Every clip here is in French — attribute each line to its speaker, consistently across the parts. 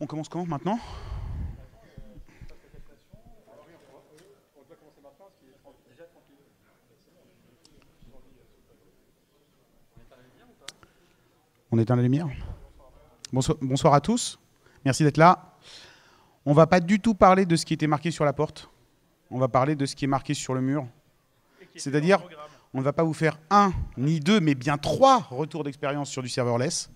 Speaker 1: On commence comment maintenant On éteint la lumière bonsoir, bonsoir à tous. Merci d'être là. On va pas du tout parler de ce qui était marqué sur la porte. On va parler de ce qui est marqué sur le mur. C'est-à-dire, on ne va pas vous faire un ni deux, mais bien trois retours d'expérience sur du serverless.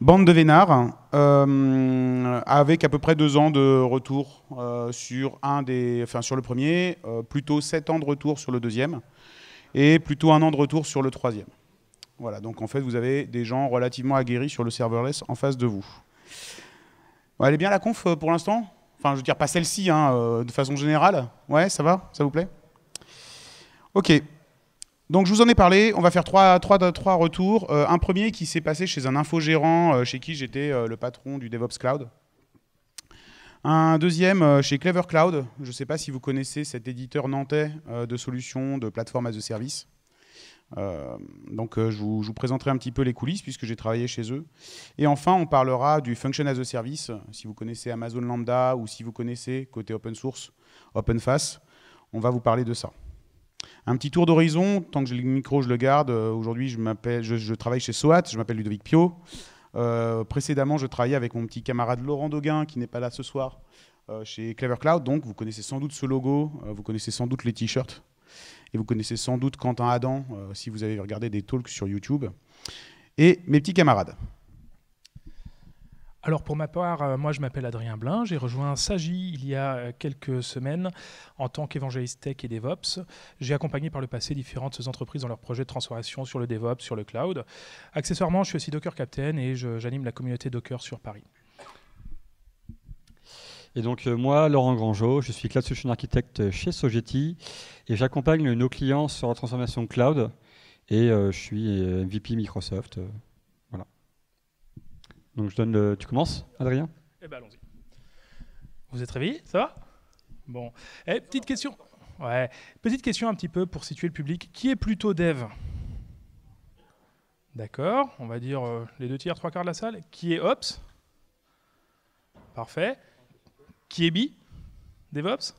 Speaker 1: Bande de Vénard euh, avec à peu près deux ans de retour euh, sur, un des, enfin, sur le premier, euh, plutôt sept ans de retour sur le deuxième, et plutôt un an de retour sur le troisième. Voilà, donc en fait, vous avez des gens relativement aguerris sur le serverless en face de vous. Elle est bien la conf pour l'instant Enfin, je veux dire, pas celle-ci, hein, de façon générale. Ouais, ça va Ça vous plaît Ok. Donc je vous en ai parlé, on va faire trois, trois, trois retours. Euh, un premier qui s'est passé chez un infogérant euh, chez qui j'étais euh, le patron du DevOps Cloud. Un deuxième chez Clever Cloud, je ne sais pas si vous connaissez cet éditeur nantais de solutions de plateforme as a service. donc je vous, présenterai un petit peu les coulisses puisque j'ai travaillé chez eux. Et enfin on parlera du Function as a Service, si vous connaissez Amazon Lambda ou si vous connaissez côté open source, OpenFace, on va vous parler de ça. Un petit tour d'horizon, tant que j'ai le micro, je le garde. Euh, aujourd'hui, je, je travaille chez SOAT, je m'appelle Ludovic Pio. Euh, précédemment, je travaillais avec mon petit camarade Laurent Doguin, qui n'est pas là ce soir, euh, chez Clever Cloud. Donc, vous connaissez sans doute ce logo, vous connaissez sans doute les t-shirts, et vous connaissez sans doute Quentin Adam, si vous avez regardé des talks sur YouTube. Et mes petits camarades.
Speaker 2: Alors pour ma part, euh, moi je m'appelle Adrien Blin, j'ai rejoint Sagi il y a euh, quelques semaines en tant qu'évangéliste tech et DevOps. J'ai accompagné par le passé différentes entreprises dans leurs projets de transformation sur le DevOps, sur le cloud. Accessoirement, je suis aussi Docker Captain et j'anime la communauté Docker sur Paris.
Speaker 3: Et donc euh, moi, Laurent Grangeau, je suis Cloud Solution Architect chez Sogeti et j'accompagne nos clients sur la transformation cloud et je suis MVP Microsoft. Donc je donne Tu commences, Adrien
Speaker 2: Eh ben allons-y. Vous êtes réveillés Ça va Bon. Eh, petite question. Ouais. Petite question un petit peu pour situer le public. Qui est plutôt dev D'accord. On va dire euh, les deux tiers, trois quarts de la salle. Qui est ops Parfait. Qui est bi DevOps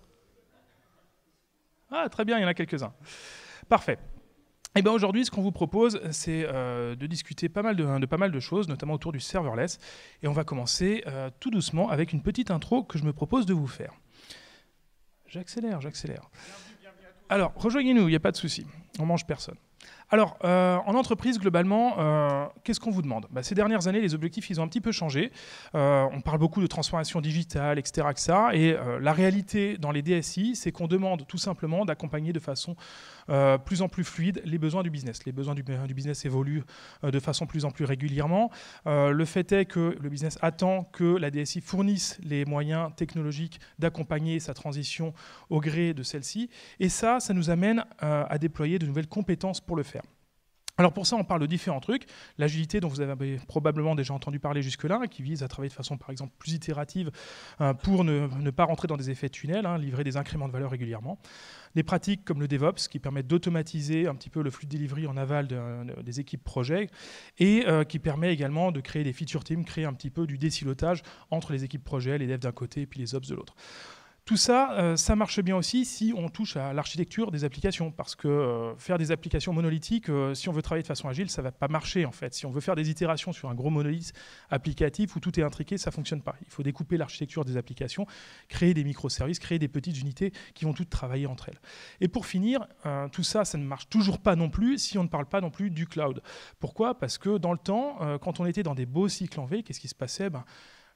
Speaker 2: Ah, très bien, il y en a quelques-uns. Parfait. Et eh ben, aujourd'hui, ce qu'on vous propose, c'est euh, de discuter pas mal hein, de, pas mal de choses, notamment autour du serverless. Et on va commencer euh, tout doucement avec une petite intro que je me propose de vous faire. J'accélère, j'accélère. Alors, rejoignez-nous, il n'y a pas de souci. On mange personne. Alors, euh, en entreprise, globalement, qu'est-ce qu'on vous demande bah, Ces dernières années, les objectifs, ils ont un petit peu changé. on parle beaucoup de transformation digitale, etc. etc. et la réalité dans les DSI, c'est qu'on demande tout simplement d'accompagner de façon euh, plus en plus fluide les besoins du business. Les besoins du, du business évoluent euh, de façon plus en plus régulièrement. Euh, le fait est que le business attend que la DSI fournisse les moyens technologiques d'accompagner sa transition au gré de celle-ci. Et ça, ça nous amène à déployer de nouvelles compétences pour le faire. Alors pour ça, on parle de différents trucs. L'agilité dont vous avez probablement déjà entendu parler jusque-là, hein, qui vise à travailler de façon par exemple plus itérative euh, pour ne, pas rentrer dans des effets tunnels, hein, livrer des incréments de valeur régulièrement. Des pratiques comme le DevOps, qui permettent d'automatiser un petit peu le flux de delivery en aval des équipes projet, et euh, qui permet également de créer des feature teams, créer un petit peu du décilotage entre les équipes projet, les devs d'un côté et puis les ops de l'autre. Tout ça, euh, ça marche bien aussi si on touche à l'architecture des applications, parce que euh, faire des applications monolithiques, euh, si on veut travailler de façon agile, ça ne va pas marcher en fait. Si on veut faire des itérations sur un gros monolithe applicatif où tout est intriqué, ça ne fonctionne pas. Il faut découper l'architecture des applications, créer des microservices, créer des petites unités qui vont toutes travailler entre elles. Et pour finir, tout ça, ça ne marche toujours pas non plus si on ne parle pas non plus du cloud. Pourquoi Parce que dans le temps, quand on était dans des beaux cycles en V, qu'est-ce qui se passait ben,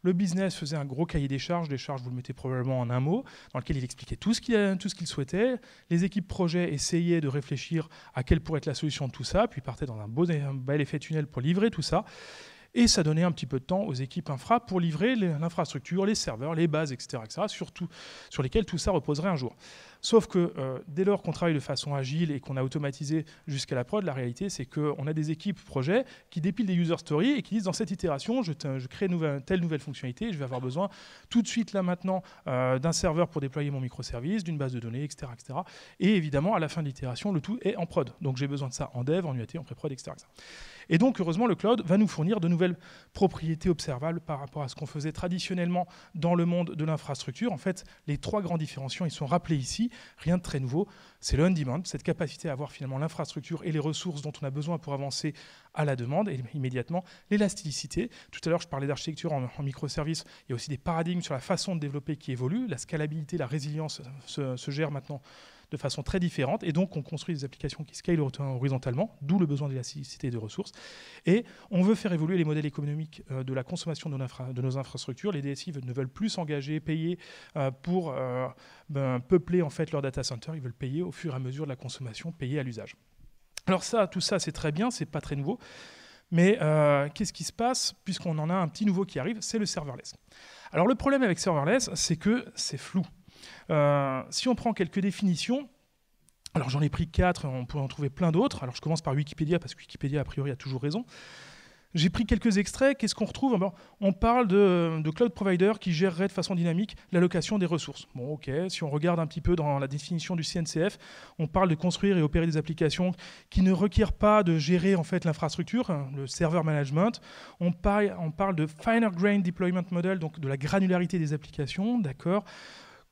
Speaker 2: le business faisait un gros cahier des charges, des charges, vous le mettez probablement en un mot, dans lequel il expliquait tout ce qu'il, tout ce souhaitait. Les équipes projet essayaient de réfléchir à quelle pourrait être la solution de tout ça, puis partaient dans un, beau, bel effet tunnel pour livrer tout ça. Et ça donnait un petit peu de temps aux équipes infra pour livrer l'infrastructure, les serveurs, les bases, etc., surtout, sur lesquelles tout ça reposerait un jour. Sauf que euh, dès lors qu'on travaille de façon agile et qu'on a automatisé jusqu'à la prod, la réalité, c'est qu'on a des équipes projet qui dépilent des user stories et qui disent dans cette itération, je, crée telle nouvelle fonctionnalité, je vais avoir besoin tout de suite là maintenant euh, d'un serveur pour déployer mon microservice, d'une base de données, etc., etc. Et évidemment, à la fin de l'itération, le tout est en prod. Donc j'ai besoin de ça en dev, en UAT, en pré-prod, etc., Et donc, heureusement, le cloud va nous fournir de nouvelles propriétés observables par rapport à ce qu'on faisait traditionnellement dans le monde de l'infrastructure. En fait, les trois grands différenciants, ils sont rappelés ici rien de très nouveau. C'est le on-demand, cette capacité à avoir finalement l'infrastructure et les ressources dont on a besoin pour avancer à la demande et immédiatement l'élasticité. Tout à l'heure, je parlais d'architecture en, microservices. Il y a aussi des paradigmes sur la façon de développer qui évoluent. La scalabilité, la résilience se, se gèrent maintenant de façon très différente. Et donc, on construit des applications qui scalent horizontalement, d'où le besoin d'élasticité de ressources. Et on veut faire évoluer les modèles économiques euh, de la consommation de nos, infrastructures. Les DSI ne veulent plus s'engager, payer euh, pour euh, ben, peupler en fait leur data center. Ils veulent payer au fur et à mesure de la consommation, payer à l'usage. Alors ça, tout ça, c'est très bien, c'est pas très nouveau. Mais qu'est-ce qui se passe puisqu'on en a un petit nouveau qui arrive C'est le serverless. Alors le problème avec serverless, c'est que c'est flou. Euh, si on prend quelques définitions, alors j'en ai pris quatre, on pourrait en trouver plein d'autres. Alors je commence par Wikipédia, parce que Wikipédia, a priori, a toujours raison. J'ai pris quelques extraits. Qu'est-ce qu'on retrouve ben, On parle de, cloud provider qui gérerait de façon dynamique l'allocation des ressources. Bon, ok. Si on regarde un petit peu dans la définition du CNCF, on parle de construire et opérer des applications qui ne requièrent pas de gérer en fait l'infrastructure, hein, le server management. On parle, on parle de finer grain deployment model, donc de la granularité des applications, d'accord.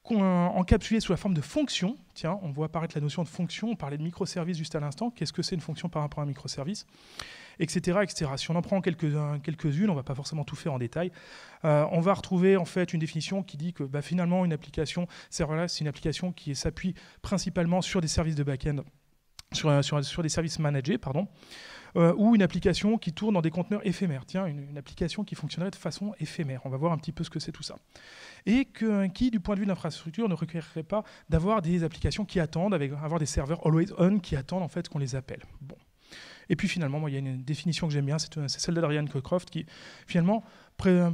Speaker 2: Euh, encapsulé sous la forme de fonction. Tiens, on voit apparaître la notion de fonction, on parlait de microservice juste à l'instant, qu'est-ce que c'est une fonction par rapport à un microservice, etc. etc. Si on en prend euh, quelques-unes, on ne va pas forcément tout faire en détail, euh, on va retrouver en fait une définition qui dit que bah, finalement une application serverless, c'est une application qui s'appuie principalement sur des services de back-end, sur des services managés, pardon. Euh, ou une application qui tourne dans des conteneurs éphémères. Tiens, une, application qui fonctionnerait de façon éphémère. On va voir un petit peu ce que c'est tout ça. Et euh, qui, du point de vue de l'infrastructure, ne requérirait pas d'avoir des applications qui attendent, avec, avoir des serveurs always on qui attendent en fait qu'on les appelle. Bon. Et puis finalement, il y a une définition que j'aime bien, c'est euh, celle d'Adrian Cockcroft qui finalement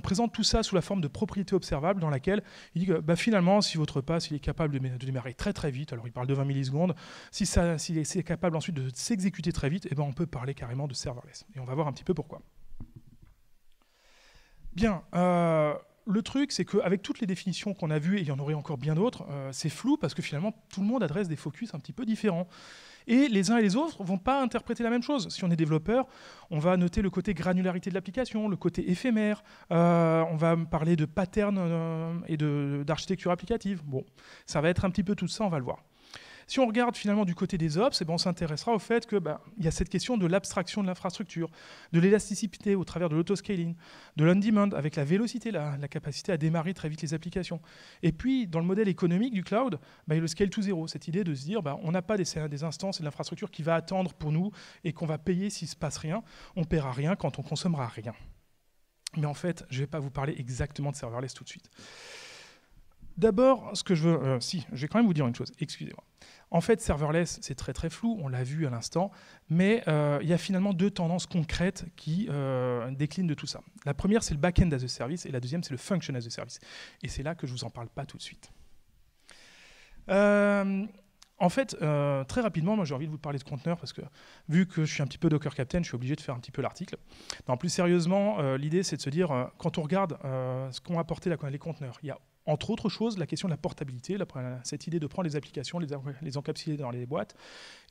Speaker 2: présente tout ça sous la forme de propriété observable dans laquelle il dit que bah, finalement, si votre passe il est capable de, démarrer très très vite, alors il parle de 20 millisecondes, si ça, c'est capable ensuite de s'exécuter très vite, eh ben, on peut parler carrément de serverless. Et on va voir un petit peu pourquoi. Bien. Euh, le truc, c'est qu'avec toutes les définitions qu'on a vues, et il y en aurait encore bien d'autres, euh, c'est flou parce que finalement, tout le monde adresse des focus un petit peu différents. Et les uns et les autres vont pas interpréter la même chose. Si on est développeur, on va noter le côté granularité de l'application, le côté éphémère. Euh, on va parler de patterns euh, et d'architecture applicative. Bon, ça va être un petit peu tout ça, on va le voir. Si on regarde finalement du côté des ops, eh ben, on s'intéressera au fait qu'il ben, y a cette question de l'abstraction de l'infrastructure, de l'élasticité au travers de l'autoscaling, de l'on-demand avec la vélocité, la, capacité à démarrer très vite les applications. Et puis, dans le modèle économique du cloud, ben, il y a le scale to zero, cette idée de se dire on n'a pas des, des, instances et de l'infrastructure qui va attendre pour nous et qu'on va payer s'il ne se passe rien. On ne paiera rien quand on consommera rien. Mais en fait, je ne vais pas vous parler exactement de serverless tout de suite. D'abord, ce que je veux. Euh, si, je vais quand même vous dire une chose, excusez-moi. En fait, serverless, c'est très très flou, on l'a vu à l'instant, mais euh, il y a finalement deux tendances concrètes qui euh, déclinent de tout ça. La première, c'est le back-end as a service, et la deuxième, c'est le function as a service. Et c'est là que je ne vous en parle pas tout de suite. Euh, en fait, très rapidement, moi j'ai envie de vous parler de conteneurs parce que vu que je suis un petit peu Docker Captain, je suis obligé de faire un petit peu l'article. Non, plus sérieusement, l'idée c'est de se dire, quand on regarde ce qu'ont apporté les conteneurs, il y a entre autres choses, la question de la portabilité, cette idée de prendre les applications, les, encapsuler dans les boîtes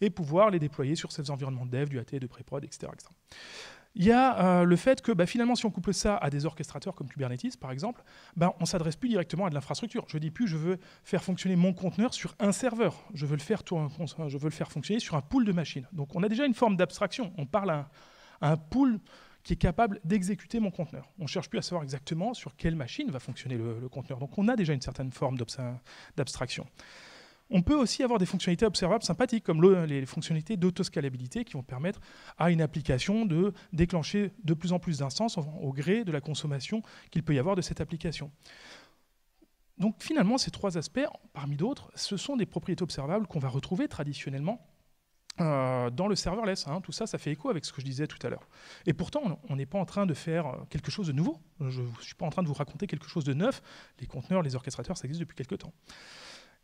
Speaker 2: et pouvoir les déployer sur ces environnements de dev, du AT, de pré-prod, etc. Il y a euh, le fait que bah, finalement, si on couple ça à des orchestrateurs comme Kubernetes, par exemple, bah, on ne s'adresse plus directement à de l'infrastructure. Je ne dis plus, je veux faire fonctionner mon conteneur sur un serveur. Je veux, le faire je veux le faire fonctionner sur un pool de machines. Donc on a déjà une forme d'abstraction. On parle à un pool qui est capable d'exécuter mon conteneur. On ne cherche plus à savoir exactement sur quelle machine va fonctionner le, conteneur. Donc on a déjà une certaine forme d'abstraction. On peut aussi avoir des fonctionnalités observables sympathiques, comme les fonctionnalités d'autoscalabilité qui vont permettre à une application de déclencher de plus en plus d'instances au gré de la consommation qu'il peut y avoir de cette application. Donc finalement, ces trois aspects, parmi d'autres, ce sont des propriétés observables qu'on va retrouver traditionnellement euh, dans le serverless. Hein. tout ça, ça fait écho avec ce que je disais tout à l'heure. Et pourtant, on n'est pas en train de faire euh, quelque chose de nouveau. Je ne suis pas en train de vous raconter quelque chose de neuf. Les conteneurs, les orchestrateurs, ça existe depuis quelques temps.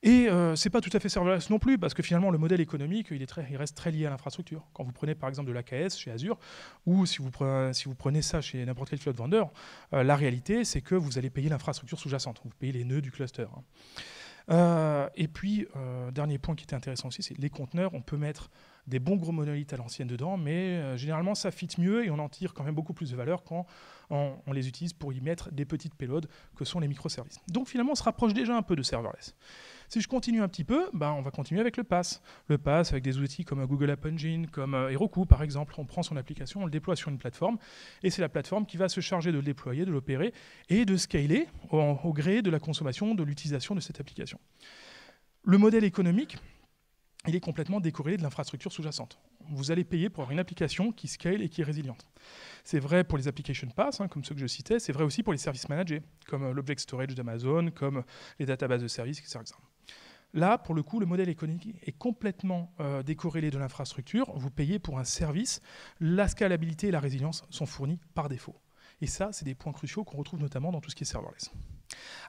Speaker 2: Et euh, c'est ce n'est pas tout à fait serverless non plus, parce que finalement, le modèle économique, il, est très, il reste très lié à l'infrastructure. Quand vous prenez par exemple de l'AKS chez Azure, ou si vous prenez, si vous prenez ça chez n'importe quel cloud vendeur, la réalité, c'est que vous allez payer l'infrastructure sous-jacente. Vous payez les nœuds du cluster. Hein. Euh, et puis, euh, dernier point qui était intéressant aussi, c'est les conteneurs. On peut mettre des bons gros monolithes à l'ancienne dedans, mais euh, généralement, ça fit mieux et on en tire quand même beaucoup plus de valeur quand on, on les utilise pour y mettre des petites payloads que sont les microservices. Donc finalement, on se rapproche déjà un peu de serverless. Si je continue un petit peu, bah, on va continuer avec le pass. Le pass avec des outils comme Google App Engine, comme euh, Heroku par exemple. On prend son application, on le déploie sur une plateforme et c'est la plateforme qui va se charger de le déployer, de l'opérer et de scaler au, gré de la consommation, de l'utilisation de cette application. Le modèle économique, il est complètement décorrélé de l'infrastructure sous-jacente. Vous allez payer pour avoir une application qui scale et qui est résiliente. C'est vrai pour les applications pass, hein, comme ceux que je citais, c'est vrai aussi pour les services managés, comme euh, l'object storage d'Amazon, comme euh, les databases de services, etc. Là, pour le coup, le modèle économique est complètement euh, décorrélé de l'infrastructure. Vous payez pour un service. La scalabilité et la résilience sont fournies par défaut. Et ça, c'est des points cruciaux qu'on retrouve notamment dans tout ce qui est serverless.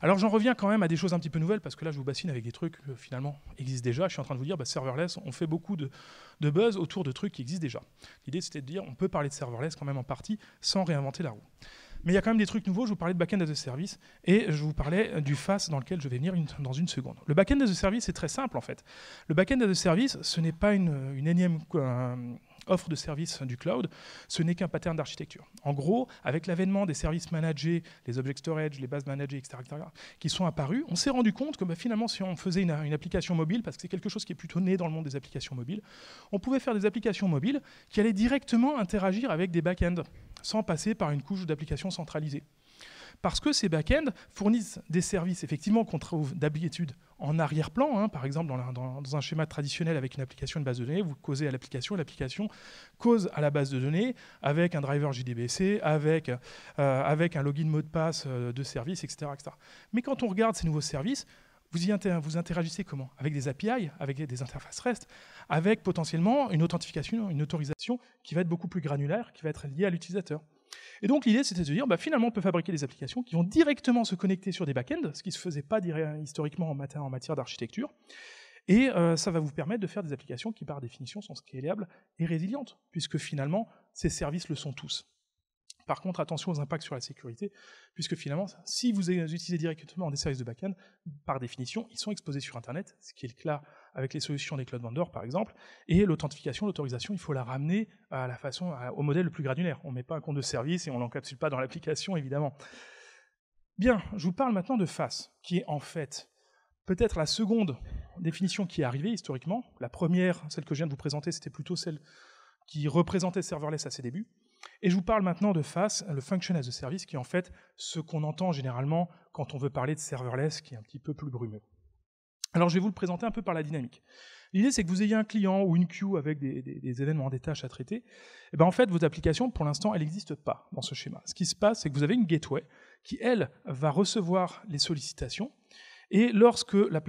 Speaker 2: Alors j'en reviens quand même à des choses un petit peu nouvelles, parce que là je vous bassine avec des trucs qui euh, finalement existent déjà. Je suis en train de vous dire, bah, serverless, on fait beaucoup de, de, buzz autour de trucs qui existent déjà. L'idée c'était de dire, on peut parler de serverless quand même en partie sans réinventer la roue. Mais il y a quand même des trucs nouveaux. Je vous parlais de backend as a service et je vous parlais euh, du face dans lequel je vais venir dans une seconde. Le backend as a service, c'est très simple en fait. Le backend as a service, ce n'est pas une, énième offre de service du cloud, ce n'est qu'un pattern d'architecture. En gros, avec l'avènement des services managés, les object storage, les bases managées, etc., qui sont apparus, on s'est rendu compte que bah, finalement, si on faisait une, une application mobile, parce que c'est quelque chose qui est plutôt né dans le monde des applications mobiles, on pouvait faire des applications mobiles qui allaient directement interagir avec des back sans passer par une couche d'application centralisée, Parce que ces back-ends fournissent des services effectivement qu'on trouve d'habitude en arrière-plan, hein, par exemple dans, un schéma traditionnel avec une application de base de données, vous causez à l'application, l'application cause à la base de données avec un driver JDBC, avec, euh, avec un login mot de passe euh, de service, etc., etc. Mais quand on regarde ces nouveaux services, vous, interagissez comment Avec des API, avec des interfaces REST, avec potentiellement une authentification, une autorisation qui va être beaucoup plus granulaire, qui va être liée à l'utilisateur. Et donc l'idée, c'était de dire, bah, finalement, on peut fabriquer des applications qui vont directement se connecter sur des back ce qui ne se faisait pas historiquement en matière, d'architecture. Et euh, ça va vous permettre de faire des applications qui, par définition, sont scalables et résilientes, puisque finalement, ces services le sont tous. Par contre, attention aux impacts sur la sécurité, puisque finalement, si vous les utilisez directement des services de backend, par définition, ils sont exposés sur Internet, ce qui est le cas avec les solutions des cloud vendors, par exemple. Et l'authentification, l'autorisation, il faut la ramener à la façon, au modèle le plus granulaire. On ne met pas un compte de service et on ne l'encapsule pas dans l'application, évidemment. Bien, je vous parle maintenant de FAS, qui est en fait peut-être la seconde définition qui est arrivée historiquement. La première, celle que je viens de vous présenter, c'était plutôt celle qui représentait serverless à ses débuts. Et je vous parle maintenant de FAS, le Function as a Service, qui est en fait ce qu'on entend généralement quand on veut parler de serverless, qui est un petit peu plus brumeux. Alors je vais vous le présenter un peu par la dynamique. L'idée c'est que vous ayez un client ou une queue avec des, des, des événements, des tâches à traiter. Et eh ben, en fait, vos applications, pour l'instant, elles n'existent pas dans ce schéma. Ce qui se passe, c'est que vous avez une gateway qui, elle, va recevoir les sollicitations. Et lorsque la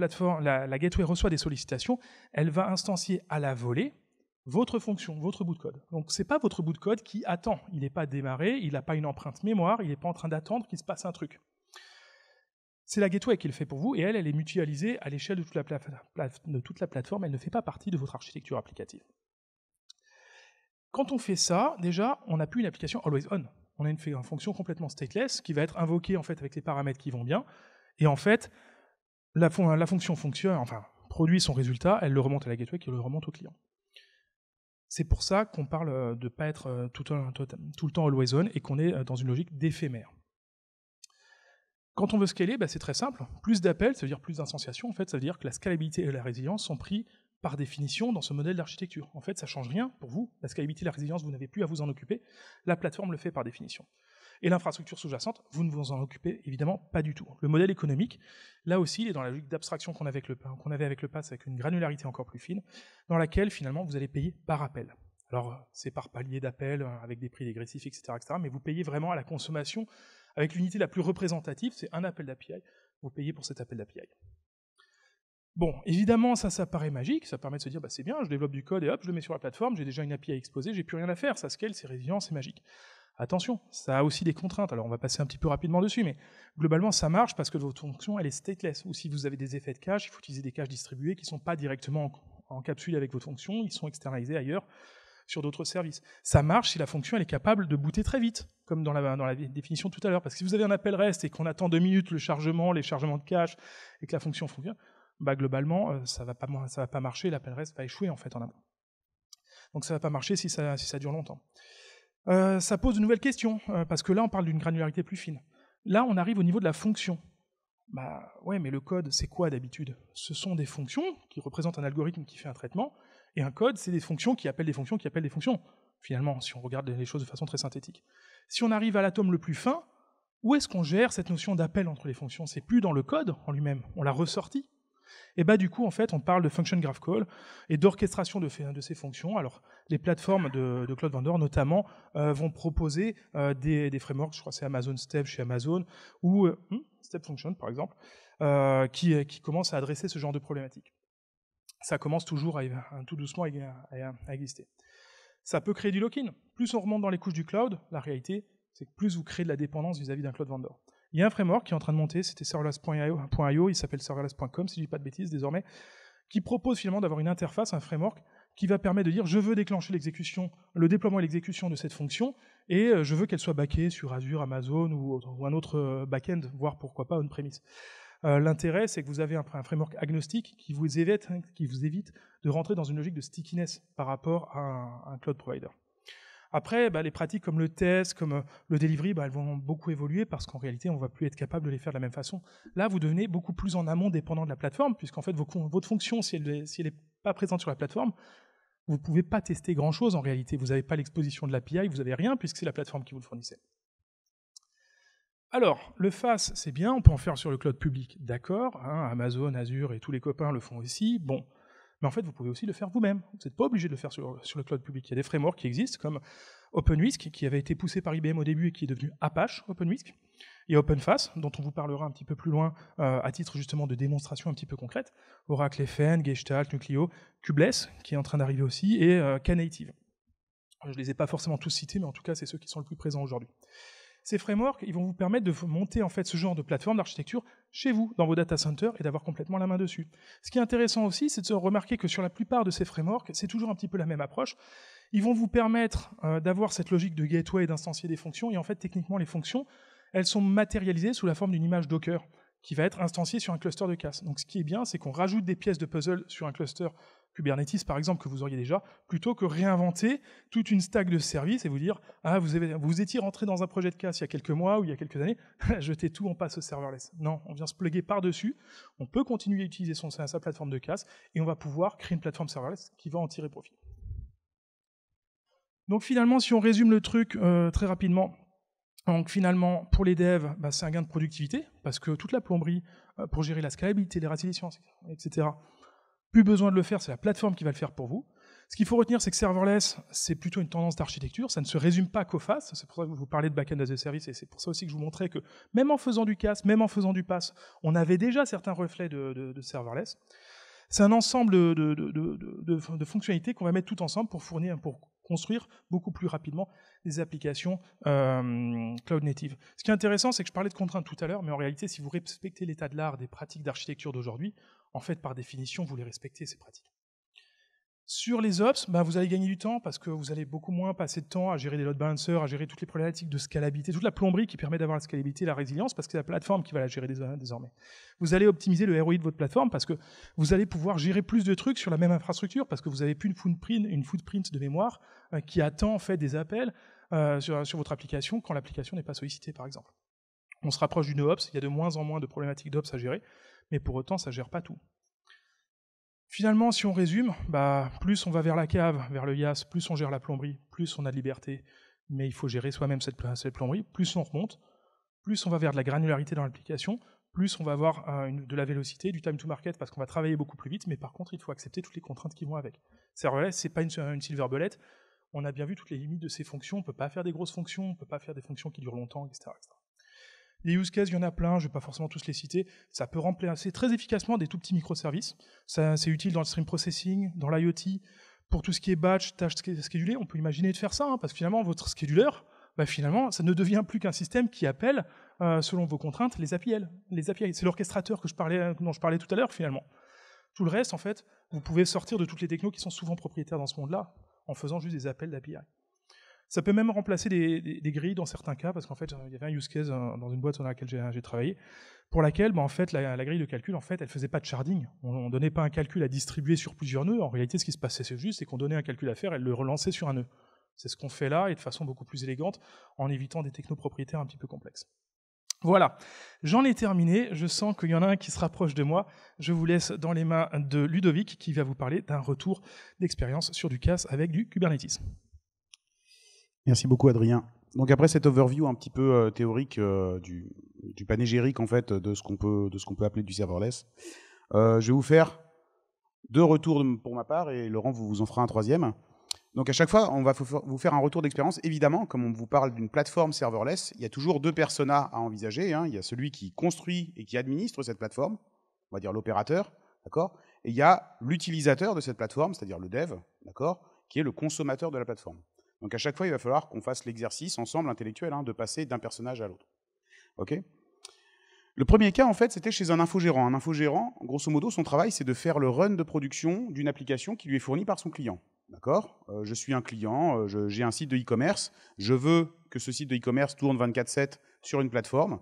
Speaker 2: gateway reçoit des sollicitations, elle va instancier à la volée votre fonction, votre bout de code. Donc c'est pas votre bout de code qui attend, il n'est pas démarré, il n'a pas une empreinte mémoire, il n'est pas en train d'attendre qu'il se passe un truc. C'est la gateway qui le fait pour vous et elle, elle est mutualisée à l'échelle de, toute la plateforme, elle ne fait pas partie de votre architecture applicative. Quand on fait ça, déjà, on n'a plus une application always on. On a une, fonction complètement stateless qui va être invoquée en fait avec les paramètres qui vont bien. Et en fait, la, la fonction fonctionne, enfin, produit son résultat, elle le remonte à la gateway qui le remonte au client. C'est pour ça qu'on parle euh, de ne pas être euh, tout, le temps always on et qu'on est euh, dans une logique d'éphémère. Quand on veut scaler, bah, c'est très simple. Plus d'appels, ça veut dire plus d'instanciations. En fait, ça veut dire que la scalabilité et la résilience sont pris par définition dans ce modèle d'architecture. En fait, ça ne change rien pour vous. La scalabilité et la résilience, vous n'avez plus à vous en occuper. La plateforme le fait par définition. Et l'infrastructure sous-jacente, vous ne vous en occupez évidemment pas du tout. Le modèle économique, là aussi, il est dans la logique d'abstraction qu'on avait, avec le PASS, avec une granularité encore plus fine, dans laquelle finalement vous allez payer par appel. Alors, c'est par palier d'appel, euh, avec des prix dégressifs, etc., mais vous payez vraiment à la consommation avec l'unité la plus représentative, c'est un appel d'API, vous payez pour cet appel d'API. Bon, évidemment, ça, ça paraît magique, ça permet de se dire, bah, c'est bien, je développe du code et hop, je le mets sur la plateforme, j'ai déjà une API exposée, j'ai plus rien à faire, ça scale, c'est résilient, c'est magique. Attention, ça a aussi des contraintes. Alors on va passer un petit peu rapidement dessus, mais globalement ça marche parce que votre fonction elle est stateless. Ou si vous avez des effets de cache, il faut utiliser des caches distribués qui ne sont pas directement capsule avec votre fonction, ils sont externalisés ailleurs sur d'autres services. Ça marche si la fonction est capable de booter très vite, comme dans la, dans la définition tout à l'heure. Parce que si vous avez un appel REST et qu'on attend deux minutes le chargement, les chargements de cache, et que la fonction fonctionne, bah globalement euh, ça va va pas marcher, l'appel REST va échouer en fait en Donc ça va pas marcher si ça dure longtemps. Euh, ça pose de nouvelles questions, euh, parce que là, on parle d'une granularité plus fine. Là, on arrive au niveau de la fonction. Bah ouais, mais le code, c'est quoi d'habitude Ce sont des fonctions qui représentent un algorithme qui fait un traitement, et un code, c'est des fonctions qui appellent des fonctions qui appellent des fonctions, finalement, si on regarde les choses de façon très synthétique. Si on arrive à l'atome le plus fin, où est-ce qu'on gère cette notion d'appel entre les fonctions C'est plus dans le code en lui-même, on l'a ressorti, et bah, du coup, en fait, on parle de function graph call et d'orchestration de, ces fonctions. Alors, les plateformes de, Cloud Vendor, notamment, euh, vont proposer euh, des, frameworks, je crois que c'est Amazon Step chez Amazon, ou euh, hmm, Step Function, par exemple, qui, qui commencent à adresser ce genre de problématiques. Ça commence toujours tout doucement à, à, exister. Ça peut créer du lock-in. Plus on remonte dans les couches du cloud, la réalité, c'est que plus vous créez de la dépendance vis-à-vis d'un cloud vendor. Il y a un framework qui est en train de monter, c'était serverless.io, il s'appelle serverless.com, si je dis pas de bêtises désormais, qui propose finalement d'avoir une interface, un framework, qui va permettre de dire je veux déclencher l'exécution, le déploiement et l'exécution de cette fonction, et euh, je veux qu'elle soit backée sur Azure, Amazon ou, un autre euh, backend, voire pourquoi pas on-premise. Euh, l'intérêt, c'est que vous avez un, framework agnostique qui vous, évite, hein, qui vous évite de rentrer dans une logique de stickiness par rapport à un cloud provider. Après, bah, les pratiques comme le test, comme euh, le delivery, bah, elles vont beaucoup évoluer parce qu'en réalité, on va plus être capable de les faire de la même façon. Là, vous devenez beaucoup plus en amont dépendant de la plateforme, en fait, votre fonction, si elle n'est pas présente sur la plateforme, vous ne pouvez pas tester grand-chose en réalité. Vous n'avez pas l'exposition de l'API, vous n'avez rien, puisque c'est la plateforme qui vous le fournissait. Alors, le FAS, c'est bien, on peut en faire sur le cloud public, d'accord. Hein, Amazon, Azure et tous les copains le font aussi. Bon, mais en fait, vous pouvez aussi le faire vous-même. Vous n'êtes pas obligé de le faire sur, le cloud public. Il y a des frameworks qui existent, comme OpenWhisk, qui avait été poussé par IBM au début et qui est devenu Apache OpenWhisk. et y dont on vous parlera un petit peu plus loin euh, à titre justement de démonstration un petit peu concrète. Oracle FN, Gestalt, Nucleo, Kubless, qui est en train d'arriver aussi, et euh, Knative. Je ne les ai pas forcément tous cités, mais en tout cas, c'est ceux qui sont le plus présents aujourd'hui. Ces frameworks, ils vont vous permettre de monter en fait ce genre de plateforme d'architecture chez vous, dans vos data centers, et d'avoir complètement la main dessus. Ce qui est intéressant aussi, c'est de se remarquer que sur la plupart de ces frameworks, c'est toujours un petit peu la même approche. Ils vont vous permettre euh, d'avoir cette logique de gateway et d'instancier des fonctions, et en fait, techniquement, les fonctions, elles sont matérialisées sous la forme d'une image Docker qui va être instanciée sur un cluster de CAS. Donc ce qui est bien, c'est qu'on rajoute des pièces de puzzle sur un cluster Kubernetes, par exemple, que vous auriez déjà, plutôt que réinventer toute une stack de services et vous dire Ah, vous, vous étiez rentré dans un projet de casse il y a quelques mois ou il y a quelques années, jetez tout, on passe au serverless. Non, on vient se plugger par-dessus, on peut continuer à utiliser son, sa plateforme de casse et on va pouvoir créer une plateforme serverless qui va en tirer profit. Donc finalement, si on résume le truc euh, très rapidement, donc finalement, pour les devs, bah, c'est un gain de productivité, parce que toute la plomberie euh, pour gérer la scalabilité, les ratios, etc., plus besoin de le faire, c'est la plateforme qui va le faire pour vous. Ce qu'il faut retenir, c'est que serverless, c'est plutôt une tendance d'architecture, ça ne se résume pas qu'au FAS, c'est pour ça que je vous parlais de backend as a service, et c'est pour ça aussi que je vous montrais que même en faisant du CAS, même en faisant du PASS, on avait déjà certains reflets de, serverless. C'est un ensemble de, fonctionnalités qu'on va mettre tout ensemble pour fournir, pour construire beaucoup plus rapidement des applications euh, cloud native. Ce qui est intéressant, c'est que je parlais de contraintes tout à l'heure, mais en réalité, si vous respectez l'état de l'art des pratiques d'architecture d'aujourd'hui, en fait, par définition, vous les respectez, ces pratiques. Sur les ops, bah, vous allez gagner du temps parce que vous allez beaucoup moins passer de temps à gérer des load balancers, à gérer toutes les problématiques de scalabilité, toute la plomberie qui permet d'avoir la scalabilité et la résilience parce que c'est la plateforme qui va la gérer désormais. Vous allez optimiser le ROI de votre plateforme parce que vous allez pouvoir gérer plus de trucs sur la même infrastructure parce que vous n'avez plus une footprint, une footprint de mémoire euh, qui attend en fait des appels euh, sur, votre application quand l'application n'est pas sollicitée par exemple on se rapproche du Ops, il y a de moins en moins de problématiques d'Ops à gérer mais pour autant, ça ne gère pas tout. Finalement, si on résume, bah, plus on va vers la cave, vers le IAS, plus on gère la plomberie, plus on a de liberté, mais il faut gérer soi-même cette, plomberie, plus on remonte, plus on va vers de la granularité dans l'application, plus on va avoir euh, de la vélocité, du time to market, parce qu'on va travailler beaucoup plus vite, mais par contre, il faut accepter toutes les contraintes qui vont avec. C'est c'est pas une, une silver bullet, on a bien vu toutes les limites de ces fonctions, on ne peut pas faire des grosses fonctions, on ne peut pas faire des fonctions qui durent longtemps, etc. Les use cases, il y en a plein, je ne vais pas forcément tous les citer. Ça peut remplacer très efficacement des tout petits microservices. C'est utile dans le stream processing, dans l'IoT. Pour tout ce qui est batch, tâche schedulée, on peut imaginer de faire ça, hein, parce que finalement, votre scheduler, bah, finalement, ça ne devient plus qu'un système qui appelle, euh, selon vos contraintes, les Les API, c'est l'orchestrateur que je parlais, euh, dont je parlais tout à l'heure, finalement. Tout le reste, en fait, vous pouvez sortir de toutes les technos qui sont souvent propriétaires dans ce monde-là, en faisant juste des appels d'API. Ça peut même remplacer des, grilles dans certains cas, parce qu'en fait, il y avait un use case euh, dans une boîte dans laquelle j'ai travaillé, pour laquelle bah, en fait, la, grille de calcul, en fait, elle faisait pas de sharding. On ne donnait pas un calcul à distribuer sur plusieurs nœuds. En réalité, ce qui se passait, c'est juste, qu'on donnait un calcul à faire, elle le relançait sur un nœud. C'est ce qu'on fait là, et de façon beaucoup plus élégante, en évitant des technopropriétaires un petit peu complexes. Voilà, j'en ai terminé. Je sens qu'il y en a un qui se rapproche de moi. Je vous laisse dans les mains de Ludovic qui va vous parler d'un retour d'expérience sur du CAS avec du Kubernetes.
Speaker 1: Merci beaucoup Adrien. Donc après cette overview un petit peu euh, théorique euh, du, du, panégérique en fait de ce qu'on peut appeler du serverless, euh, je vais vous faire deux retours pour ma part et Laurent vous en fera un troisième. Donc à chaque fois, on va vous faire un retour d'expérience. Évidemment, comme on vous parle d'une plateforme serverless, il y a toujours deux personas à envisager. Hein. Il y a celui qui construit et qui administre cette plateforme, on va dire l'opérateur, d'accord Et il y a l'utilisateur de cette plateforme, c'est-à-dire le dev, d'accord Qui est le consommateur de la plateforme. Donc à chaque fois, il va falloir qu'on fasse l'exercice ensemble intellectuel hein, de passer d'un personnage à l'autre. Ok le premier cas, en fait, c'était chez un infogérant. Un infogérant, grosso modo, son travail, c'est de faire le run de production d'une application qui lui est fournie par son client. D'accord euh, Je suis un client, euh, j'ai un site de e-commerce, je veux que ce site de e-commerce tourne 24-7 sur une plateforme,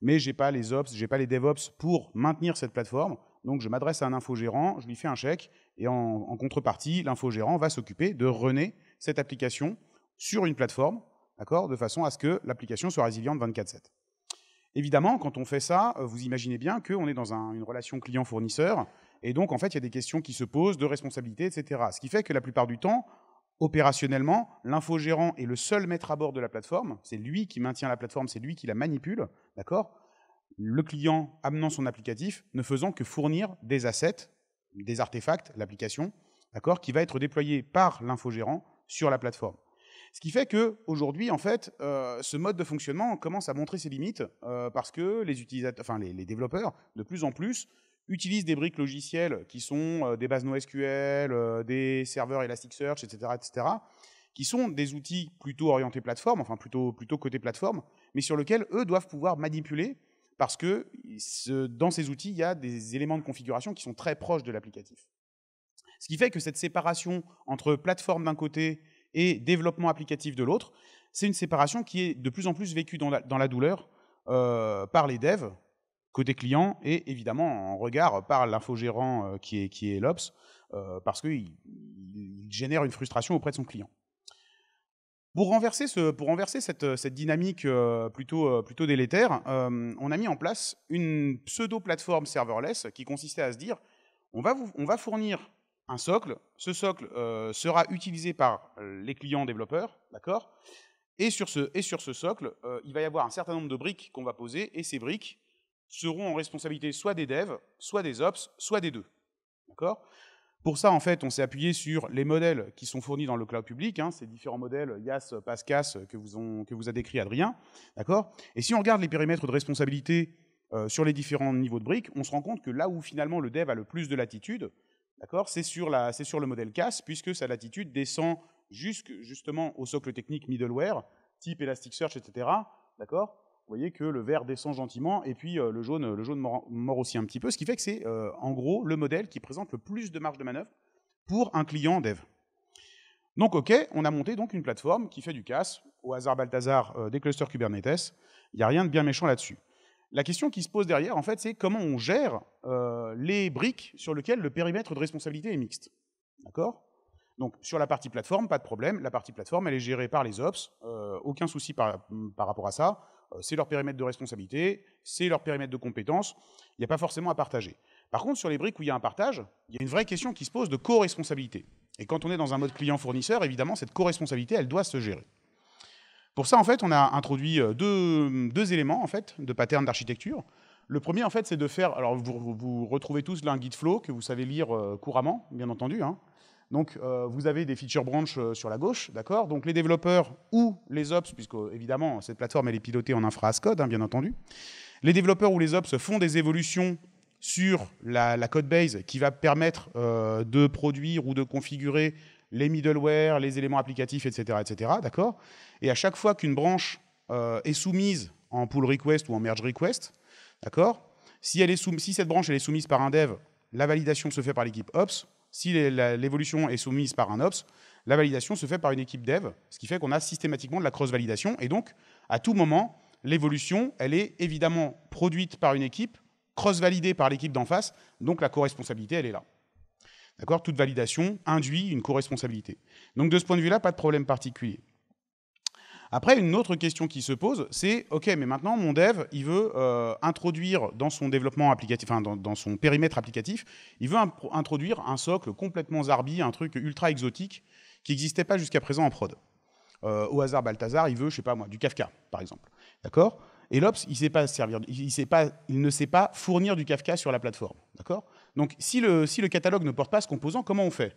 Speaker 1: mais je n'ai pas les ops, j'ai pas les DevOps pour maintenir cette plateforme. Donc je m'adresse à un infogérant, je lui fais un chèque, et en, en contrepartie, l'infogérant va s'occuper de runner cette application sur une plateforme, d'accord, de façon à ce que l'application soit résiliente 24/7. Évidemment, quand on fait ça, euh, vous imaginez bien qu'on est dans une relation client-fournisseur, et donc en fait, il y a des questions qui se posent de responsabilité, etc. Ce qui fait que la plupart du temps, opérationnellement, l'infogérant est le seul maître à bord de la plateforme, c'est lui qui maintient la plateforme, c'est lui qui la manipule, d'accord Le client amenant son applicatif, ne faisant que fournir des assets, des artefacts, l'application, d'accord, qui va être déployée par l'infogérant sur la plateforme. Ce qui fait que aujourd'hui, en fait, euh, ce mode de fonctionnement commence à montrer ses limites euh, parce que les utilisateurs, enfin les, développeurs, de plus en plus utilisent des briques logicielles qui sont euh, des bases NoSQL, des serveurs Elasticsearch, etc., etc., qui sont des outils plutôt orientés plateforme, enfin plutôt plutôt côté plateforme, mais sur lesquels eux doivent pouvoir manipuler parce que dans ces outils, il y a des éléments de configuration qui sont très proches de l'applicatif. Ce qui fait que cette séparation entre plateforme d'un côté et développement applicatif de l'autre, c'est une séparation qui est de plus en plus vécue dans la, douleur euh, par les devs, côté client, et évidemment en regard par l'infogérant euh, qui est, qui est l'Ops, euh, parce qu'il génère une frustration auprès de son client. Pour renverser, ce, pour renverser cette, dynamique plutôt, plutôt délétère, on a mis en place une pseudo-plateforme serverless qui consistait à se dire on va, on va fournir un socle. Ce socle euh, sera utilisé par euh, les clients développeurs, d'accord et sur, ce, et sur ce socle, euh, il va y avoir un certain nombre de briques qu'on va poser, et ces briques seront en responsabilité soit des devs, soit des ops, soit des deux. D'accord Pour ça, en fait, on s'est appuyé sur les modèles qui sont fournis dans le cloud public, hein, ces différents modèles YAS, PASCAS que vous, que vous a décrit Adrien. D'accord Et si on regarde les périmètres de responsabilité sur les différents niveaux de briques, on se rend compte que là où finalement le dev a le plus de latitude, D'accord C'est sur, la, sur le modèle CAS, puisque sa latitude descend jusque, justement au socle technique middleware, type Elasticsearch, etc. D'accord Vous voyez que le vert descend gentiment, et puis euh, le jaune, le jaune mord, aussi un petit peu, ce qui fait que c'est euh, en gros le modèle qui présente le plus de marge de manœuvre pour un client dev. Donc ok, on a monté donc une plateforme qui fait du CAS, au hasard Balthazar euh, des clusters Kubernetes, il n'y a rien de bien méchant là-dessus. La question qui se pose derrière, en fait, c'est comment on gère euh, les briques sur lesquelles le périmètre de responsabilité est mixte. D'accord Donc, sur la partie plateforme, pas de problème. La partie plateforme, elle est gérée par les ops. Euh, aucun souci par, rapport à ça. Euh, c'est leur périmètre de responsabilité, c'est leur périmètre de compétence. Il n'y a pas forcément à partager. Par contre, sur les briques où il y a un partage, il y a une vraie question qui se pose de co-responsabilité. Et quand on est dans un mode client-fournisseur, évidemment, cette co-responsabilité, elle doit se gérer. Pour ça, en fait, on a introduit euh, euh, deux, éléments en fait, de pattern d'architecture. Le premier, en fait, c'est de faire. Alors, vous, retrouvez tous là un guide flow que vous savez lire euh, couramment, bien entendu. Hein. Donc, vous avez des feature branches sur la gauche, d'accord Donc, les développeurs ou les ops, puisque évidemment, cette plateforme, elle est pilotée en infra as code, hein, bien entendu. Les développeurs ou les ops font des évolutions sur la code base qui va permettre de produire ou de configurer les middleware, les éléments applicatifs, etc. etc. D'accord et à chaque fois qu'une branche euh, est soumise en pull request ou en merge request, d'accord si, cette branche est soumise par un dev, la validation se fait par l'équipe Ops. Si l'évolution est soumise par un Ops, la validation se fait par une équipe dev, ce qui fait qu'on a systématiquement de la cross-validation. Et donc, à tout moment, l'évolution, elle est évidemment produite par une équipe, cross-validée par l'équipe d'en face, donc la co-responsabilité, elle est là. D'accord Toute validation induit une co-responsabilité. Donc de ce point de vue-là, pas de problème particulier. Après, une autre question qui se pose, c'est OK, mais maintenant, mon dev, il veut euh, introduire dans son développement applicatif, enfin, dans, son périmètre applicatif, il veut introduire un socle complètement zarbi, un truc ultra exotique qui n'existait pas jusqu'à présent en prod. Euh, au hasard, Balthazar, il veut, je sais pas moi, du Kafka, par exemple. D'accord Et l'Ops, il, il ne sait pas fournir du Kafka sur la plateforme. D'accord donc si le, si le catalogue ne porte pas ce composant, comment on fait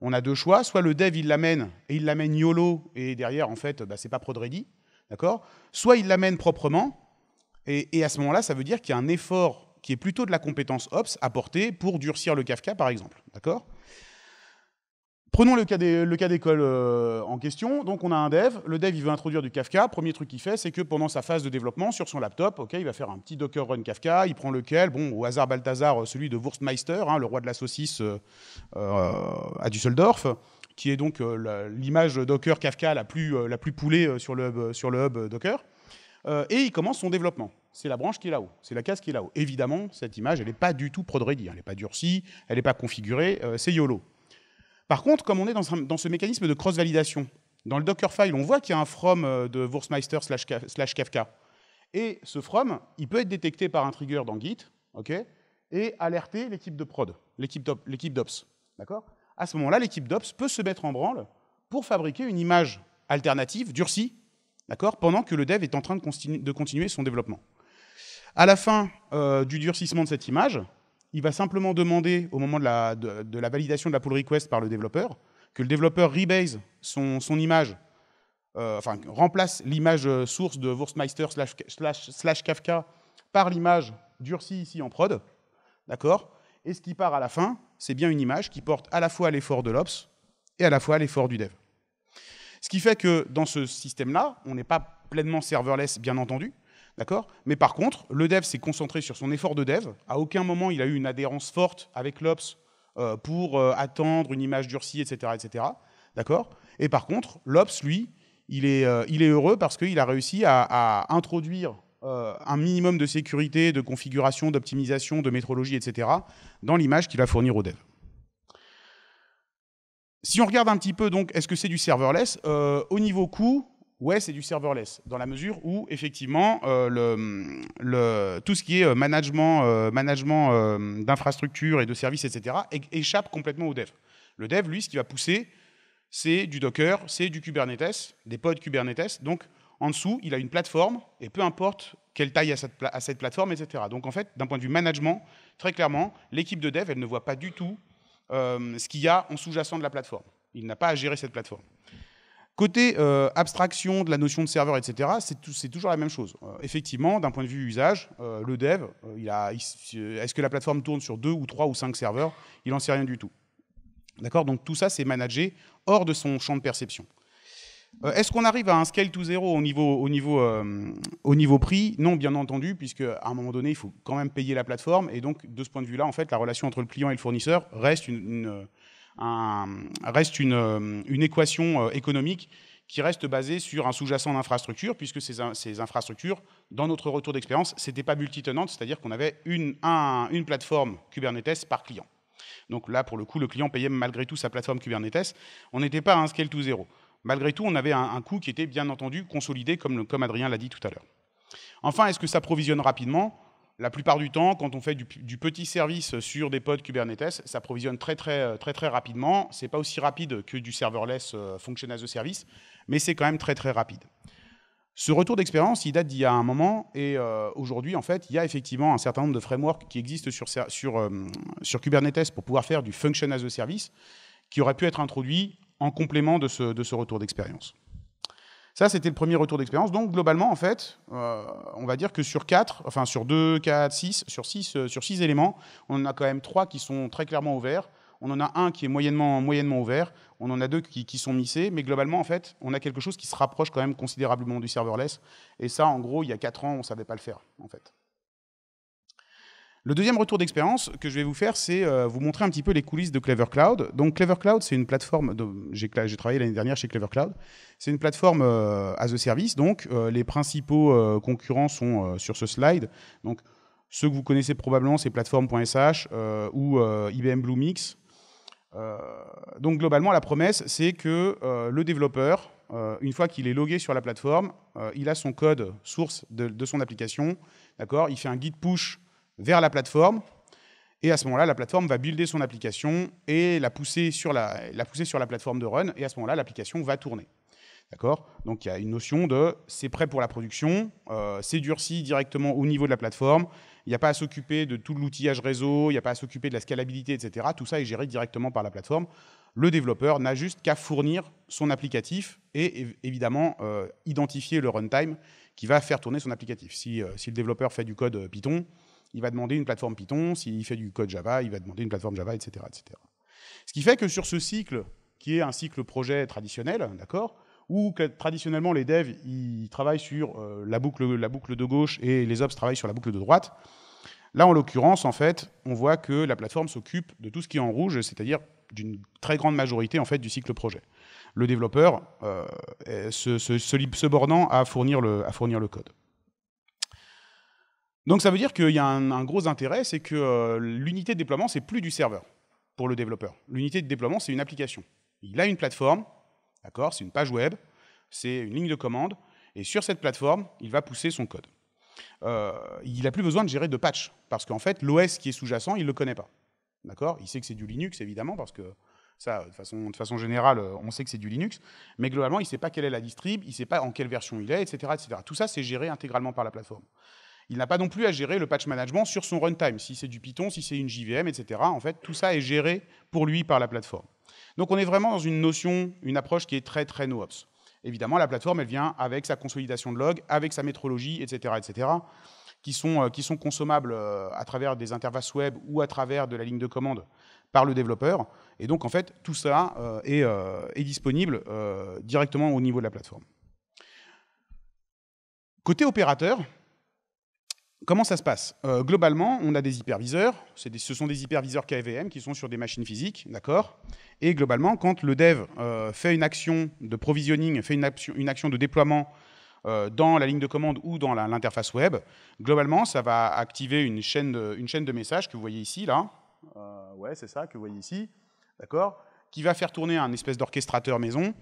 Speaker 1: On a deux choix, soit le dev il l'amène et il l'amène YOLO et derrière en fait bah, c'est pas prod ready, d'accord Soit il l'amène proprement et, à ce moment-là ça veut dire qu'il y a un effort qui est plutôt de la compétence ops porter pour durcir le Kafka par exemple, d'accord Prenons le cas, d'école euh, en question. Donc, on a un dev. Le dev, il veut introduire du Kafka. Premier truc qu'il fait, c'est que pendant sa phase de développement sur son laptop, ok, il va faire un petit Docker run Kafka. Il prend lequel Bon, au hasard Balthazar, euh, celui de Wurstmeister, hein, le roi de la saucisse euh, à Düsseldorf, qui est donc l'image Docker Kafka la plus, poulée sur le hub, sur le Docker. et il commence son développement. C'est la branche qui est là-haut, c'est la case qui est là-haut. Évidemment, cette image, elle n'est pas du tout prod ready, elle n'est pas durcie, elle n'est pas configurée, c'est YOLO. Par contre, comme on est dans, ce mécanisme de cross-validation, dans le Dockerfile, on voit qu'il y a un from euh, de Wurstmeister slash Kafka. Et ce from, il peut être détecté par un trigger dans Git, ok, et alerter l'équipe de prod, l'équipe d'ops. À ce moment-là, l'équipe d'ops peut se mettre en branle pour fabriquer une image alternative, durcie, pendant que le dev est en train de, continuer son développement. À la fin euh, du durcissement de cette image, il va simplement demander au moment de la, de, la, validation de la pull request par le développeur que le développeur rebase son, son image, euh, enfin remplace l'image euh, source de Wurstmeister slash, slash, Kafka par l'image durcie ici en prod. D'accord Et ce qui part à la fin, c'est bien une image qui porte à la fois l'effort de l'Ops et à la fois l'effort du dev. Ce qui fait que dans ce système-là, on n'est pas pleinement serverless, bien entendu, D'accord Mais par contre, le dev s'est concentré sur son effort de dev. À aucun moment, il a eu une adhérence forte avec l'Ops euh, pour euh, attendre une image durcie, etc. D'accord Et par contre, l'Ops, lui, euh, il est, heureux parce qu'il a réussi à, introduire un minimum de sécurité, de configuration, d'optimisation, de métrologie, etc. dans l'image qu'il va fournir au dev. Si on regarde un petit peu, donc, est-ce que c'est du serverless Au niveau coût, Ouais, c'est du serverless, dans la mesure où, effectivement, euh, tout ce qui est euh, management, euh, management d'infrastructures et de services, etc., échappe complètement au dev. Le dev, lui, ce qui va pousser, c'est du Docker, c'est du Kubernetes, des pods Kubernetes. Donc, en dessous, il a une plateforme, et peu importe quelle taille à cette, à cette plateforme, etc. Donc, en fait, d'un point de vue management, très clairement, l'équipe de dev, elle ne voit pas du tout ce qu'il y a en sous-jacent de la plateforme. Il n'a pas à gérer cette plateforme. Côté euh, abstraction de la notion de serveur, etc., c'est toujours la même chose. Euh, effectivement, d'un point de vue usage, euh, le dev, est-ce que la plateforme tourne sur deux ou trois ou cinq serveurs Il n'en sait rien du tout. D'accord Donc tout ça, c'est managé hors de son champ de perception. Est-ce qu'on arrive à un scale to zero au niveau, prix Non, bien entendu, puisque à un moment donné, il faut quand même payer la plateforme. Et donc, de ce point de vue-là, en fait, la relation entre le client et le fournisseur reste une, reste une, euh, équation euh, économique qui reste basée sur un sous-jacent d'infrastructures, puisque ces, infrastructures, dans notre retour d'expérience, n'étaient pas multitenantes, c'est-à-dire qu'on avait une, plateforme Kubernetes par client. Donc là, pour le coup, le client payait malgré tout sa plateforme Kubernetes. On n'était pas à un scale to zero. Malgré tout, on avait un, coût qui était bien entendu consolidé, comme, comme Adrien l'a dit tout à l'heure. Enfin, est-ce que ça provisionne rapidement la plupart du temps, quand on fait du, petit service sur des pods Kubernetes, ça provisionne très très très très rapidement. C'est pas aussi rapide que du serverless euh, function as a service, mais c'est quand même très très rapide. Ce retour d'expérience, il date d'il y a un moment et euh, aujourd'hui, en fait, il y a effectivement un certain nombre de frameworks qui existent sur, euh, Kubernetes pour pouvoir faire du function as a service qui aurait pu être introduit en complément de de ce retour d'expérience. Ça, c'était le premier retour d'expérience. Donc, globalement, en fait, euh, on va dire que sur quatre, enfin sur deux, 4, 6, sur 6, euh, sur éléments, on en a quand même trois qui sont très clairement ouverts. On en a un qui est moyennement, moyennement ouvert. On en a deux qui, sont missés. Mais globalement, en fait, on a quelque chose qui se rapproche quand même considérablement du serverless. Et ça, en gros, il y a 4 ans, on ne savait pas le faire, en fait. Le deuxième retour d'expérience que je vais vous faire, c'est euh, vous montrer un petit peu les coulisses de Clever Cloud. Donc Clever Cloud, c'est une plateforme, j'ai travaillé l'année dernière chez Clever Cloud, c'est une plateforme euh, as a service, donc euh, les principaux concurrents sont sur ce slide. Donc ceux que vous connaissez probablement, c'est plateforme.sh ou IBM Bluemix. donc globalement, la promesse, c'est que le développeur, une fois qu'il est logué sur la plateforme, il a son code source de, son application, d'accord Il fait un git push vers la plateforme. Et à ce moment-là, la plateforme va builder son application et la pousser sur la, la, sur la plateforme de run. Et à ce moment-là, l'application va tourner. D'accord Donc il y a une notion de c'est prêt pour la production, euh, c'est durci directement au niveau de la plateforme, il n'y a pas à s'occuper de tout l'outillage réseau, il n'y a pas à s'occuper de la scalabilité, etc. Tout ça est géré directement par la plateforme. Le développeur n'a juste qu'à fournir son applicatif et évidemment euh, identifier le runtime qui va faire tourner son applicatif. si euh, le développeur fait du code Python, il va demander une plateforme Python. S'il fait du code Java, il va demander une plateforme Java, etc., etc. Ce qui fait que sur ce cycle, qui est un cycle projet traditionnel, d'accord, où traditionnellement les devs ils travaillent sur euh, la, boucle, la boucle de gauche et les ops travaillent sur la boucle de droite. Là, en l'occurrence, en fait, on voit que la plateforme s'occupe de tout ce qui est en rouge, c'est-à-dire d'une très grande majorité en fait du cycle projet. Le développeur euh, se, bornant à fournir le, à fournir le code. Donc ça veut dire qu'il y a un, gros intérêt, c'est que euh, l'unité de déploiement, c'est plus du serveur pour le développeur. L'unité de déploiement, c'est une application. Il a une plateforme, d'accord, c'est une page web, c'est une ligne de commande, et sur cette plateforme, il va pousser son code. Euh, il n'a plus besoin de gérer de patch, parce qu'en fait, l'OS qui est sous-jacent, il ne le connaît pas. D'accord Il sait que c'est du Linux, évidemment, parce que ça, de façon, générale, euh, on sait que c'est du Linux, mais globalement, il ne sait pas quelle est la distrib, il ne sait pas en quelle version il est, etc. etc. Tout ça, c'est géré intégralement par la plateforme. Il n'a pas non plus à gérer le patch management sur son runtime, si c'est du Python, si c'est une JVM, etc. En fait, tout ça est géré pour lui par la plateforme. Donc on est vraiment dans une notion, une approche qui est très très no-ops. Évidemment, la plateforme, elle vient avec sa consolidation de logs, avec sa métrologie, etc., etc., euh, qui sont, consommables euh, à travers des interfaces web ou à travers de la ligne de commande par le développeur. Et donc, en fait, tout ça euh, est, est disponible directement au niveau de la plateforme. Côté opérateur, Comment ça se passe euh, Globalement, on a des hyperviseurs. ce sont des hyperviseurs KVM qui sont sur des machines physiques, d'accord Et globalement, quand le dev euh, fait une action de provisioning, fait une, action, une action de déploiement euh, dans la ligne de commande ou dans l'interface web, globalement, ça va activer une chaîne de, une chaîne de messages que vous voyez ici, là. ouais, c'est ça que vous voyez ici, d'accord Qui va faire tourner un espèce d'orchestrateur maison,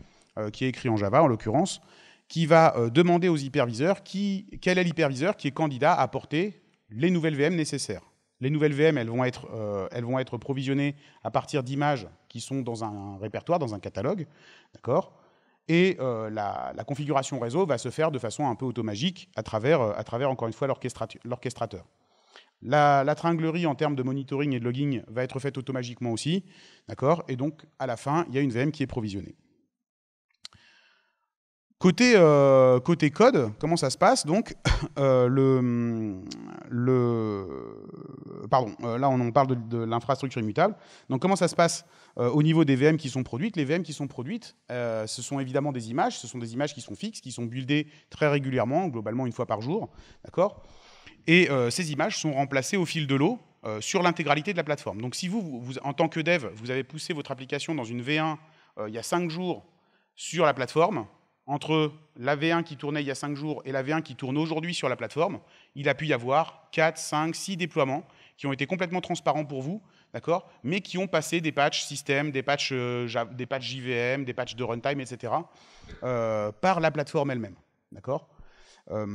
Speaker 1: qui est écrit en Java en l'occurrence, qui va euh, demander aux hyperviseurs quel est l'hyperviseur qui est candidat à porter les nouvelles VM nécessaires. Les nouvelles VM, elles vont être, euh, elles vont être provisionnées à partir d'images qui sont dans un, répertoire, dans un catalogue, d'accord et euh, la, configuration réseau va se faire de façon un peu automagique à travers, à travers encore une fois, l'orchestrateur. La, tringlerie en termes de monitoring et de logging va être faite automatiquement aussi, d'accord Et donc, à la fin, il y a une VM qui est provisionnée. Euh, côté, code, comment ça se passe Donc, euh, Pardon, euh, là on, parle de, l'infrastructure immutable. Donc, comment ça se passe au niveau des VM qui sont produites Les VM qui sont produites, ce sont évidemment des images. Ce sont des images qui sont fixes, qui sont buildées très régulièrement, globalement une fois par jour. D'accord Et ces images sont remplacées au fil de l'eau sur l'intégralité de la plateforme. Donc, si vous, en tant que dev, vous avez poussé votre application dans une V1 il y a 5 jours sur la plateforme, entre la V1 qui tournait il y a 5 jours et la V1 qui tourne aujourd'hui sur la plateforme, il a pu y avoir 4, 5, 6 déploiements qui ont été complètement transparents pour vous, d'accord Mais qui ont passé des patchs système, des patchs, euh, des patchs JVM, des patchs de runtime, etc., euh, par la plateforme elle-même, d'accord euh,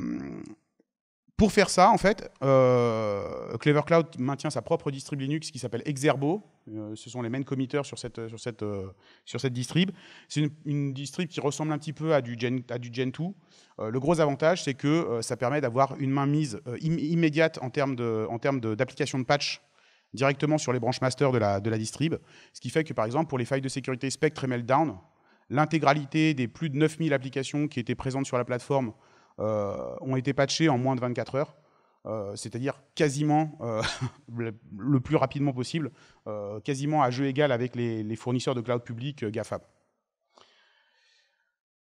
Speaker 1: pour faire ça, en fait, euh, Clever Cloud maintient sa propre distrib Linux qui s'appelle Exerbo. Euh, ce sont les main committers sur cette, sur cette, euh, sur cette distrib. C'est une, une, distrib qui ressemble un petit peu à du Gen, 2. le gros avantage, c'est que ça permet d'avoir une mainmise immédiate en termes d'application de, de, patch directement sur les branches master de la, de la distrib. Ce qui fait que, par exemple, pour les failles de sécurité Spectre et Meltdown, l'intégralité des plus de 9000 applications qui étaient présentes sur la plateforme euh, ont été patchés en moins de 24 heures. Euh, c'est-à-dire quasiment euh, le plus rapidement possible, quasiment à jeu égal avec les, fournisseurs de cloud public GAFAM.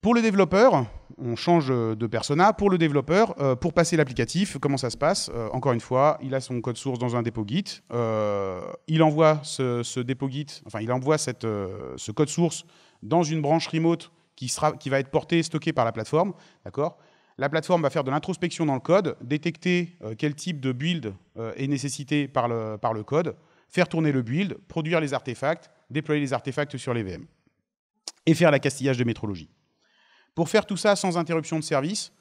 Speaker 1: Pour le développeur, on change de persona. Pour le développeur, pour passer l'applicatif, comment ça se passe Encore une fois, il a son code source dans un dépôt Git. il envoie ce, dépôt Git, enfin, il envoie ce code source dans une branche remote qui, sera, qui va être portée, stockée par la plateforme. D'accord la plateforme va faire de l'introspection dans le code, détecter euh, quel type de build euh, est nécessité par le, par le code, faire tourner le build, produire les artefacts, déployer les artefacts sur les VM et faire la castillage de métrologie. Pour faire tout ça sans interruption de service,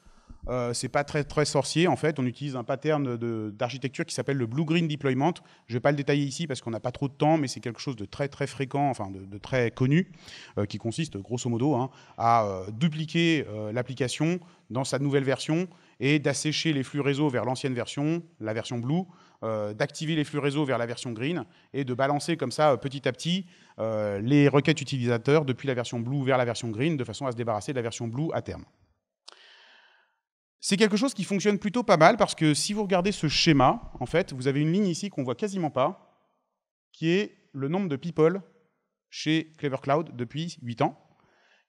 Speaker 1: ce euh, c'est pas très, sorcier. En fait, on utilise un pattern d'architecture qui s'appelle le Blue Green Deployment. Je ne vais pas le détailler ici parce qu'on n'a pas trop de temps, mais c'est quelque chose de très très fréquent, enfin de, très connu, euh, qui consiste grosso modo hein, à euh, dupliquer l'application dans sa nouvelle version et d'assécher les flux réseau vers l'ancienne version, la version Blue, d'activer les flux réseau vers la version Green et de balancer comme ça petit à petit les requêtes utilisateurs depuis la version Blue vers la version Green de façon à se débarrasser de la version Blue à terme. C'est quelque chose qui fonctionne plutôt pas mal parce que si vous regardez ce schéma, en fait, vous avez une ligne ici qu'on voit quasiment pas, qui est le nombre de people chez Clever Cloud depuis 8 ans,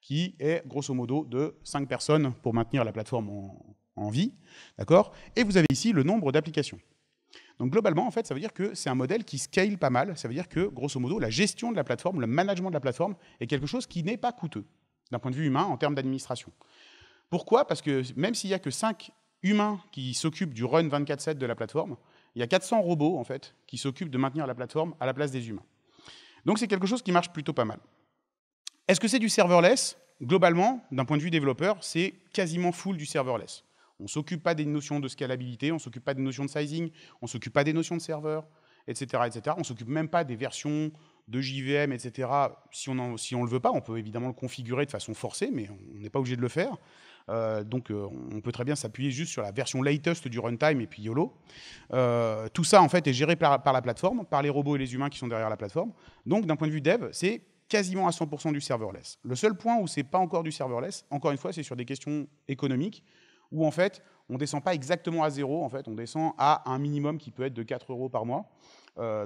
Speaker 1: qui est grosso modo de 5 personnes pour maintenir la plateforme en, vie, d'accord Et vous avez ici le nombre d'applications. Donc globalement, en fait, ça veut dire que c'est un modèle qui scale pas mal. Ça veut dire que, grosso modo, la gestion de la plateforme, le management de la plateforme est quelque chose qui n'est pas coûteux d'un point de vue humain en termes d'administration. Pourquoi Parce que même s'il n'y a que 5 humains qui s'occupent du run 24-7 de la plateforme, il y a 400 robots en fait qui s'occupent de maintenir la plateforme à la place des humains. Donc c'est quelque chose qui marche plutôt pas mal. Est-ce que c'est du serverless Globalement, d'un point de vue développeur, c'est quasiment full du serverless. On ne s'occupe pas des notions de scalabilité, on ne s'occupe pas des notions de sizing, on ne s'occupe pas des notions de serveur, etc. etc. On ne s'occupe même pas des versions de JVM, etc. Si on ne si le veut pas, on peut évidemment le configurer de façon forcée, mais on n'est pas obligé de le faire. Euh, donc euh, on peut très bien s'appuyer juste sur la version latest du runtime et puis YOLO. Euh, tout ça en fait est géré par, la plateforme, par les robots et les humains qui sont derrière la plateforme. Donc d'un point de vue dev, c'est quasiment à 100% du serverless. Le seul point où c'est pas encore du serverless, encore une fois, c'est sur des questions économiques où en fait on descend pas exactement à zéro, en fait on descend à un minimum qui peut être de 4 euros par mois.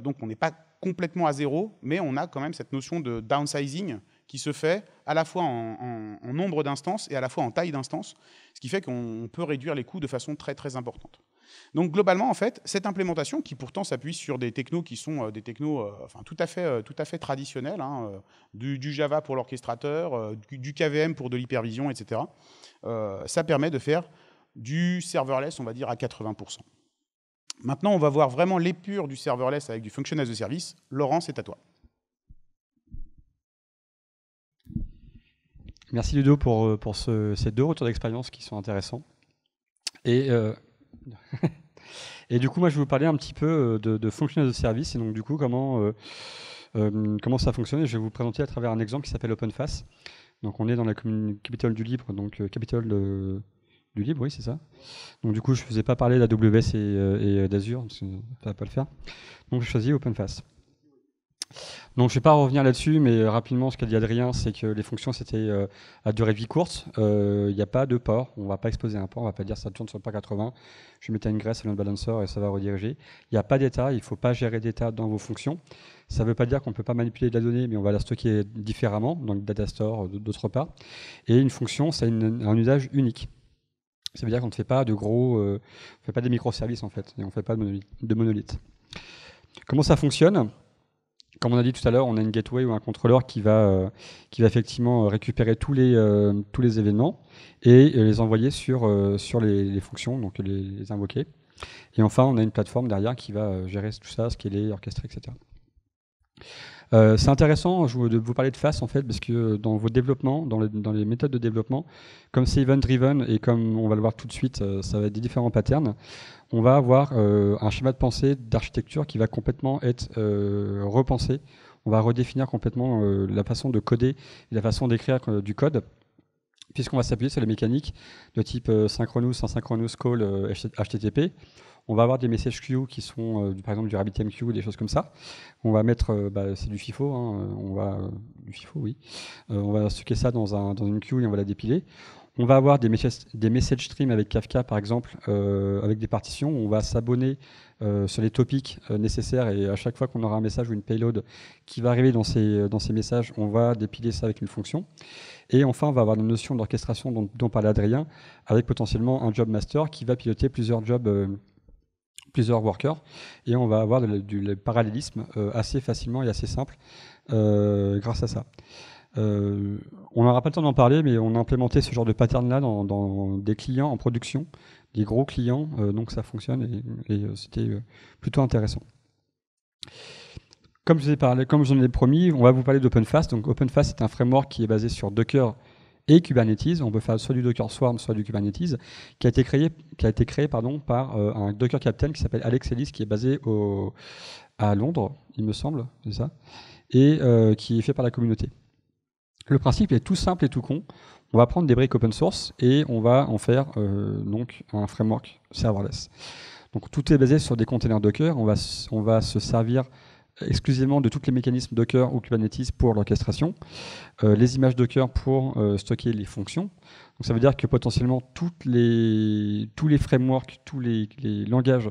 Speaker 1: donc on n'est pas complètement à zéro, mais on a quand même cette notion de downsizing qui se fait à la fois en, nombre d'instances et à la fois en taille d'instances, ce qui fait qu'on peut réduire les coûts de façon très très importante. Donc globalement, en fait, cette implémentation, qui pourtant s'appuie sur des technos qui sont euh, des technos euh, enfin, tout, à fait, euh, tout à fait traditionnels, hein, du, Java pour l'orchestrateur, du, KVM pour de l'hypervision, etc., ça permet de faire du serverless, on va dire, à 80%. Maintenant, on va voir vraiment l'épure du serverless avec du function as a service. Laurent, c'est à toi.
Speaker 3: Merci Ludo pour, euh, ces deux retours d'expérience qui sont intéressants. Euh, et, du coup, moi, je vais vous parler un petit peu euh, de, de de service et donc du coup, comment, comment ça fonctionne. je vais vous présenter à travers un exemple qui s'appelle OpenFace. Donc, on est dans la commune capitale du libre, donc capitale du libre, oui, c'est ça. Donc, du coup, je ne faisais pas parler d'AWS et, et d'Azure, ça ne va pas le faire. Donc, je choisis OpenFace. Donc je ne vais pas revenir là-dessus, mais euh, rapidement, ce qu'a dit Adrien, c'est que les fonctions, c'était euh, à durée de vie courte. Euh, il n'y a pas de port. On ne va pas exposer un port. On ne va pas dire ça tourne sur le 80. Je mettais une graisse à un balancer et ça va rediriger. Il n'y a pas d'état. Il ne faut pas gérer d'état dans vos fonctions. Ça ne veut pas dire qu'on ne peut pas manipuler de la donnée, mais on va la stocker différemment dans le data store d'autre part. Et une fonction, c'est un usage unique. Ça veut dire qu'on ne fait pas de gros, on ne fait pas des microservices en fait, et on ne fait pas de monolithes. Comment ça fonctionne comme on a dit tout à l'heure, on a une gateway ou un contrôleur qui va, euh, qui va effectivement euh, récupérer tous les, euh, tous les événements et les envoyer sur, sur les, fonctions, donc les, invoquer. Et enfin, on a une plateforme derrière qui va gérer tout ça, ce est orchestrer, etc. Euh, c'est intéressant de vous parler de face en fait, parce que euh, dans vos développements, dans les, méthodes de développement, comme c'est event-driven et comme on va le voir tout de suite, euh, ça va être des différents patterns, on va avoir un schéma de pensée d'architecture qui va complètement être repensé. On va redéfinir complètement la façon de coder et la façon d'écrire du code puisqu'on va s'appuyer sur les mécaniques de type synchronous, asynchronous call, HTTP on va avoir des messages queue qui sont, euh, par exemple, du RabbitMQ, des choses comme ça. On va mettre, euh, bah, c'est du FIFO, hein, euh, on va, du FIFO, oui. on va stocker ça dans, une queue et on va la dépiler. On va avoir des messages, des message streams avec Kafka, par exemple, avec des partitions. On va s'abonner sur les topics nécessaires et à chaque fois qu'on aura un message ou une payload qui va arriver dans ces, dans ces messages, on va dépiler ça avec une fonction. Et enfin, on va avoir une notion d'orchestration dont, dont Adrien, avec potentiellement un job master qui va piloter plusieurs jobs plusieurs workers et on va avoir du parallélisme euh, assez facilement et assez simple euh, grâce à ça. Euh, on n'aura pas le temps d'en parler, mais on a implémenté ce genre de pattern-là dans, des clients en production, des gros clients, donc ça fonctionne et, c'était plutôt intéressant. Comme je vous ai parlé, comme ai promis, on va vous parler d'OpenFast. Donc OpenFast est un framework qui est basé sur Docker et Kubernetes. On peut faire soit du Docker Swarm, soit du Kubernetes, qui a été créé, qui a été créé pardon, par euh, un Docker Captain qui s'appelle Alex Ellis, qui est basé à Londres, il me semble, ça, et euh, qui est fait par la communauté. Le principe est tout simple et tout con. On va prendre des briques open source et on va en faire euh, donc un framework serverless. Donc tout est basé sur des containers Docker. On va, on va se servir exclusivement de tous les mécanismes Docker ou Kubernetes pour l'orchestration, euh, les images Docker pour euh, stocker les fonctions. Donc ça veut dire que potentiellement toutes les, tous les frameworks, tous les, langages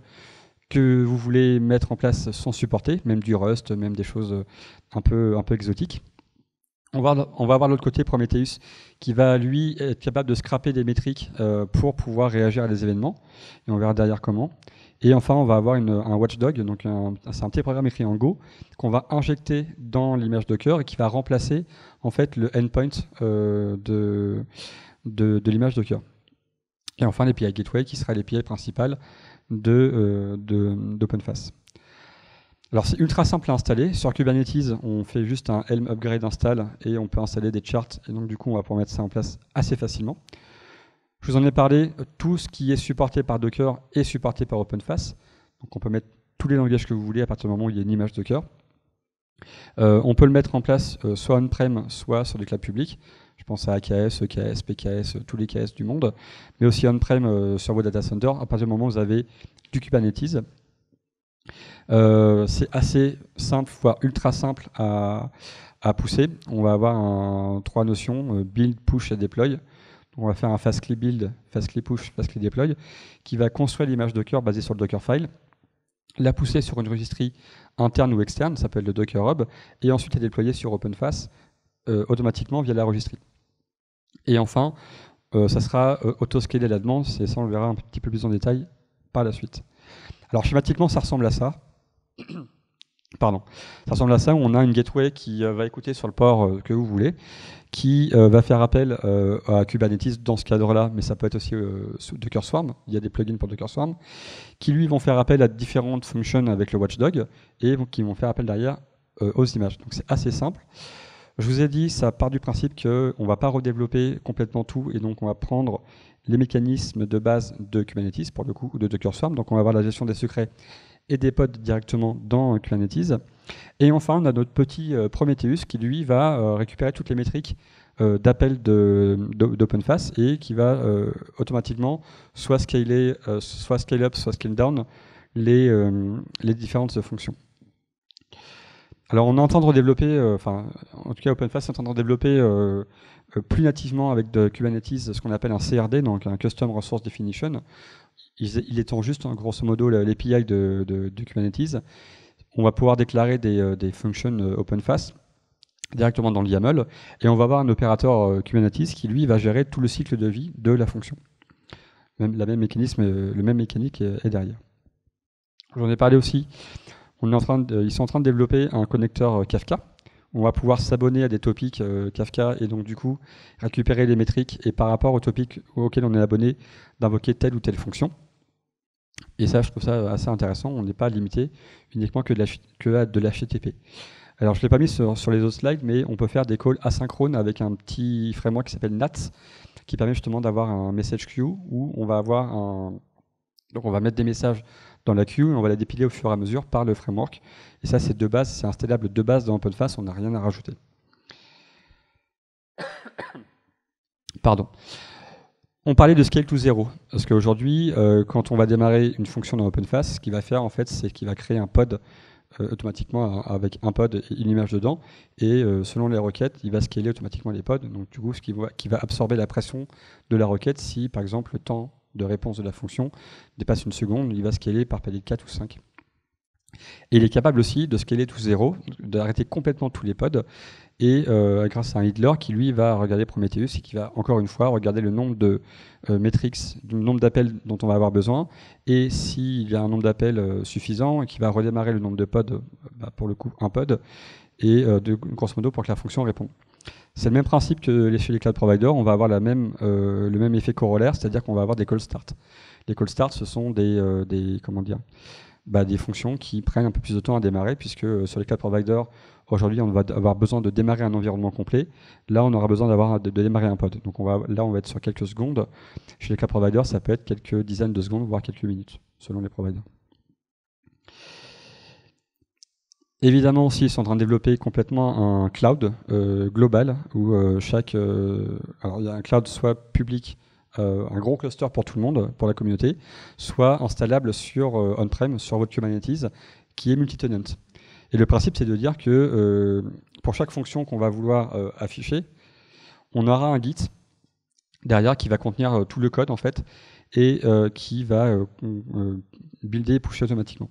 Speaker 3: que vous voulez mettre en place sont supportés, même du Rust, même des choses un peu, un peu exotiques. On va, on va avoir l'autre côté Prometheus qui va lui être capable de scraper des métriques euh, pour pouvoir réagir à des événements et on verra derrière comment. Et enfin, on va avoir un watchdog, donc c'est un petit programme écrit en Go qu'on va injecter dans l'image Docker et qui va remplacer en fait le endpoint euh, de, de, l'image Docker. Et enfin, l'API Gateway qui sera l'API principale euh, d'OpenFace. alors c'est ultra simple à installer. Sur Kubernetes, on fait juste un Helm upgrade install et on peut installer des charts. Et donc du coup, on va pouvoir mettre ça en place assez facilement. Je vous en ai parlé, euh, tout ce qui est supporté par Docker est supporté par OpenFace. Donc on peut mettre tous les langages que vous voulez à partir du moment où il y a une image Docker. Euh, on peut le mettre en place euh, soit on-prem, soit sur des clouds public. Je pense à AKS, EKS, PKS, tous les KS du monde, mais aussi on-prem sur vos data centers, à partir du moment où vous avez du Kubernetes. c'est assez simple, voire ultra simple à, pousser. On va avoir trois notions, build, push et deploy on va faire un fast cli build, fast push, fast deploy, qui va construire l'image Docker basée sur le Dockerfile, la pousser sur une registrie interne ou externe, ça s'appelle le Docker Hub, et ensuite la déployer sur OpenFace euh, automatiquement via la registrie. Et enfin, euh, ça sera auto euh, autoscalé la demande, et ça on le verra un petit peu plus en détail par la suite. Alors schématiquement, ça ressemble à ça pardon. Ça ressemble à ça où on a une gateway qui euh, va écouter sur le port euh, que vous voulez, qui euh, va faire appel à Kubernetes dans ce cadre-là, mais ça peut être aussi Docker Swarm. Il y a des plugins pour Docker Swarm qui lui vont faire appel à différentes functions avec le Watchdog et qui vont faire appel derrière aux images. Donc c'est assez simple. Je vous ai dit, ça part du principe qu'on ne va pas redévelopper complètement tout et donc on va prendre les mécanismes de base de Kubernetes pour le coup ou de Docker Swarm. Donc on va avoir la gestion des secrets et des pods directement dans Kubernetes. Et enfin, on a notre petit euh, Prometheus qui, lui, va euh, récupérer toutes les métriques euh, d'appel d'OpenFast et qui va automatiquement soit scaler, soit scale up, soit scale down les, les différentes fonctions. Alors on est en train de développer enfin en tout cas OpenFast est en train de développer plus nativement avec de Kubernetes ce qu'on appelle un CRD, donc un Custom Resource Definition, il, étant étend juste hein, grosso modo l'API de, Kubernetes. On va pouvoir déclarer des, euh, des functions euh, OpenFast directement dans le YAML et on va avoir un opérateur euh, Kubernetes qui lui va gérer tout le cycle de vie de la fonction. Même, la même mécanisme, le même mécanique est, derrière. J'en ai parlé aussi. On est en train ils sont en train de développer un connecteur Kafka on va pouvoir s'abonner à des topics euh, Kafka et donc du coup récupérer les métriques et par rapport aux topics auxquels on est abonné, d'invoquer telle ou telle fonction. Et ça, je trouve ça assez intéressant. On n'est pas limité uniquement que, de à de l'HTTP. Alors, je ne l'ai pas mis sur, les autres slides, mais on peut faire des calls asynchrones avec un petit framework qui s'appelle NATS, qui permet justement d'avoir un message queue où on va avoir un... Donc, on va mettre des messages dans la queue, on va la dépiler au fur et à mesure par le framework. Et ça, c'est de base, c'est installable de base dans OpenFace, on n'a rien à rajouter. Pardon. On parlait de scale to zero, parce qu'aujourd'hui, euh, quand on va démarrer une fonction dans OpenFace, ce qu'il va faire, en fait, c'est qu'il va créer un pod euh, automatiquement avec un pod et une image dedans, et euh, selon les requêtes, il va scaler automatiquement les pods, donc du coup, ce qui va, qui va absorber la pression de la requête si, par exemple, le temps de réponse de la fonction dépasse une seconde, il va scaler par palier de 4 ou 5. il est capable aussi de scaler tout zéro, d'arrêter complètement tous les pods, et euh, grâce à un hitler qui lui va regarder Prometheus et qui va encore une fois regarder le nombre de euh, métriques, le nombre d'appels dont on va avoir besoin, et s'il y a un nombre d'appels euh, suffisant, suffisant, qui va redémarrer le nombre de pods, bah, pour le coup un pod, et de grosso modo pour que la fonction réponde. C'est le même principe que chez les cloud providers, on va avoir euh, le même effet corollaire, c'est-à-dire qu'on va avoir des call start. Les call starts, ce sont des, euh, bah, des fonctions qui prennent un peu plus de temps à démarrer, puisque euh, sur les cloud providers, aujourd'hui, on va avoir besoin de démarrer un environnement complet. Là, on aura besoin de, démarrer un pod. Donc là, on va être sur quelques secondes. Chez les cloud providers, ça peut être quelques dizaines de secondes, voire quelques minutes, selon les providers. Évidemment aussi, ils sont en train de développer complètement un cloud euh, global où euh, chaque... Euh, alors il y a un cloud soit public, un gros cluster pour tout le monde, pour la communauté, soit installable sur on-prem, sur votre Kubernetes, qui est multi-tenant. Et le principe, c'est de dire que pour chaque fonction qu'on va vouloir afficher, on aura un Git derrière qui va contenir tout le code en fait et qui va builder et pusher automatiquement.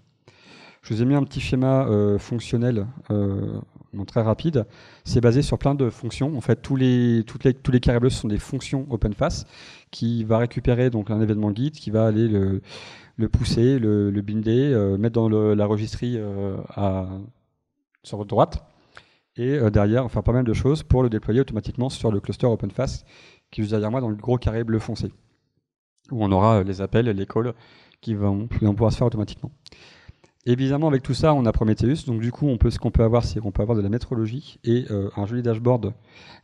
Speaker 3: Je vous ai mis un petit schéma euh, fonctionnel euh, très rapide. C'est basé sur plein de fonctions. En fait, tous les, carrés bleus sont des fonctions OpenFace qui va récupérer donc un événement guide qui va aller le, pousser, le, binder, euh, mettre dans la registrie à, sur votre droite. Et derrière, enfin pas mal de choses pour le déployer automatiquement sur le cluster OpenFace qui est juste derrière moi dans le gros carré bleu foncé où on aura les appels, les calls qui vont pouvoir se faire automatiquement. Évidemment, avec tout ça, on a Prometheus. Donc, du coup, on peut, ce qu'on peut avoir, c'est qu'on peut avoir de la métrologie et euh, un joli dashboard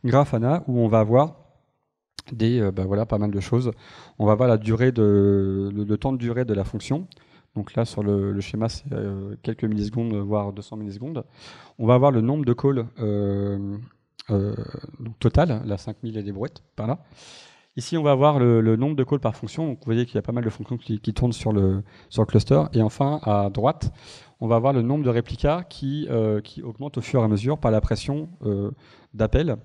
Speaker 3: Grafana où on va avoir des, euh, bah, voilà, pas mal de choses. On va voir la durée de, le, temps de durée de la fonction. Donc là, sur le, schéma, c'est euh, quelques millisecondes, voire 200 millisecondes. On va avoir le nombre de calls total, là, 5000 et des brouettes, par là. Ici, on va voir le, nombre de calls par fonction. vous voyez qu'il y a pas mal de fonctions qui, tournent sur le, cluster. Et enfin, à droite, on va voir le nombre de réplicas qui, euh, qui augmente au fur et à mesure par la pression euh, d'appel.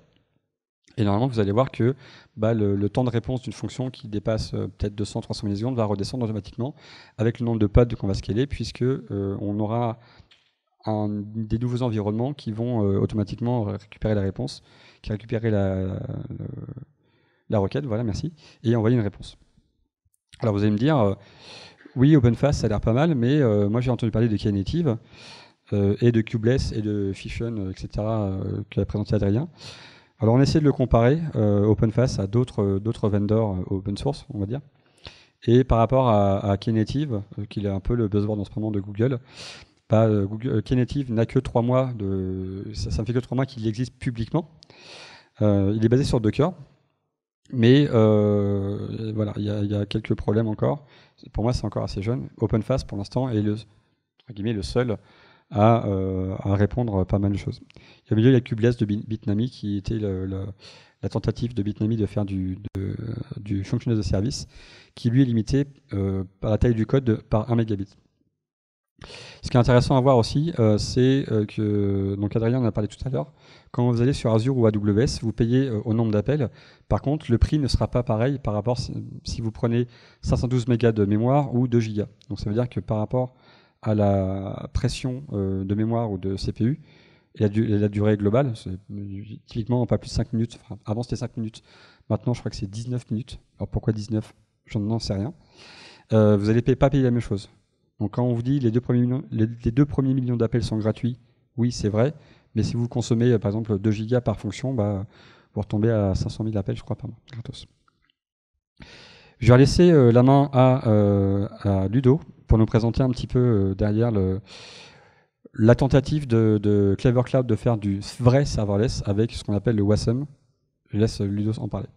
Speaker 3: Et normalement, vous allez voir que bah, le, temps de réponse d'une fonction qui dépasse euh, peut-être 200-300 millisecondes va redescendre automatiquement avec le nombre de pads qu'on va scaler, puisqu'on on aura des nouveaux environnements qui vont automatiquement récupérer la réponse, qui récupérer la la requête, voilà, merci, et envoyer une réponse. Alors vous allez me dire, euh, oui, OpenFace ça a l'air pas mal, mais euh, moi j'ai entendu parler de Knative euh, et de Kubeless et de Fission, etc., qu'a présenté Adrien. Alors on essaie de le comparer, OpenFace à d'autres, d'autres vendors open source, on va dire. Et par rapport à, à Knative, qui est un peu le buzzword en ce moment de Google, bah, Knative n'a que trois mois de... Ça, ne fait que trois mois qu'il existe publiquement. il est basé sur Docker, mais euh, voilà, il y, a quelques problèmes encore. Pour moi, c'est encore assez jeune. OpenFast, pour l'instant, est le, seul euh, à, répondre à pas mal de choses. Il y a la Kubeless de Bitnami qui était la tentative de Bitnami de faire du, de, service, qui lui est limité euh, par la taille du code par 1 mégabit. Ce qui est intéressant à voir aussi, c'est que, donc Adrien en a parlé tout à l'heure, quand vous allez sur Azure ou AWS, vous payez euh, au nombre d'appels. Par contre, le prix ne sera pas pareil par rapport si vous prenez 512 mégas de mémoire ou 2 gigas. Donc ça veut dire que par rapport à la pression euh, de mémoire ou de CPU, et la, durée globale, typiquement pas plus de 5 minutes. avant c'était 5 minutes, maintenant je crois que c'est 19 minutes. Alors pourquoi 19 Je n'en sais rien. Euh, vous n'allez pas payer la même chose. Donc quand on vous dit les deux premiers les deux premiers millions d'appels sont gratuits, oui c'est vrai, mais si vous consommez euh, par exemple 2 gigas par fonction, bah, vous retombez à 500 000 appels, je crois, pardon. gratos. Je vais laisser euh, la main euh, à, Ludo pour nous présenter un petit peu derrière la tentative de, Clever Cloud de faire du vrai serverless avec ce qu'on appelle le WASM. Je laisse Ludo en parler.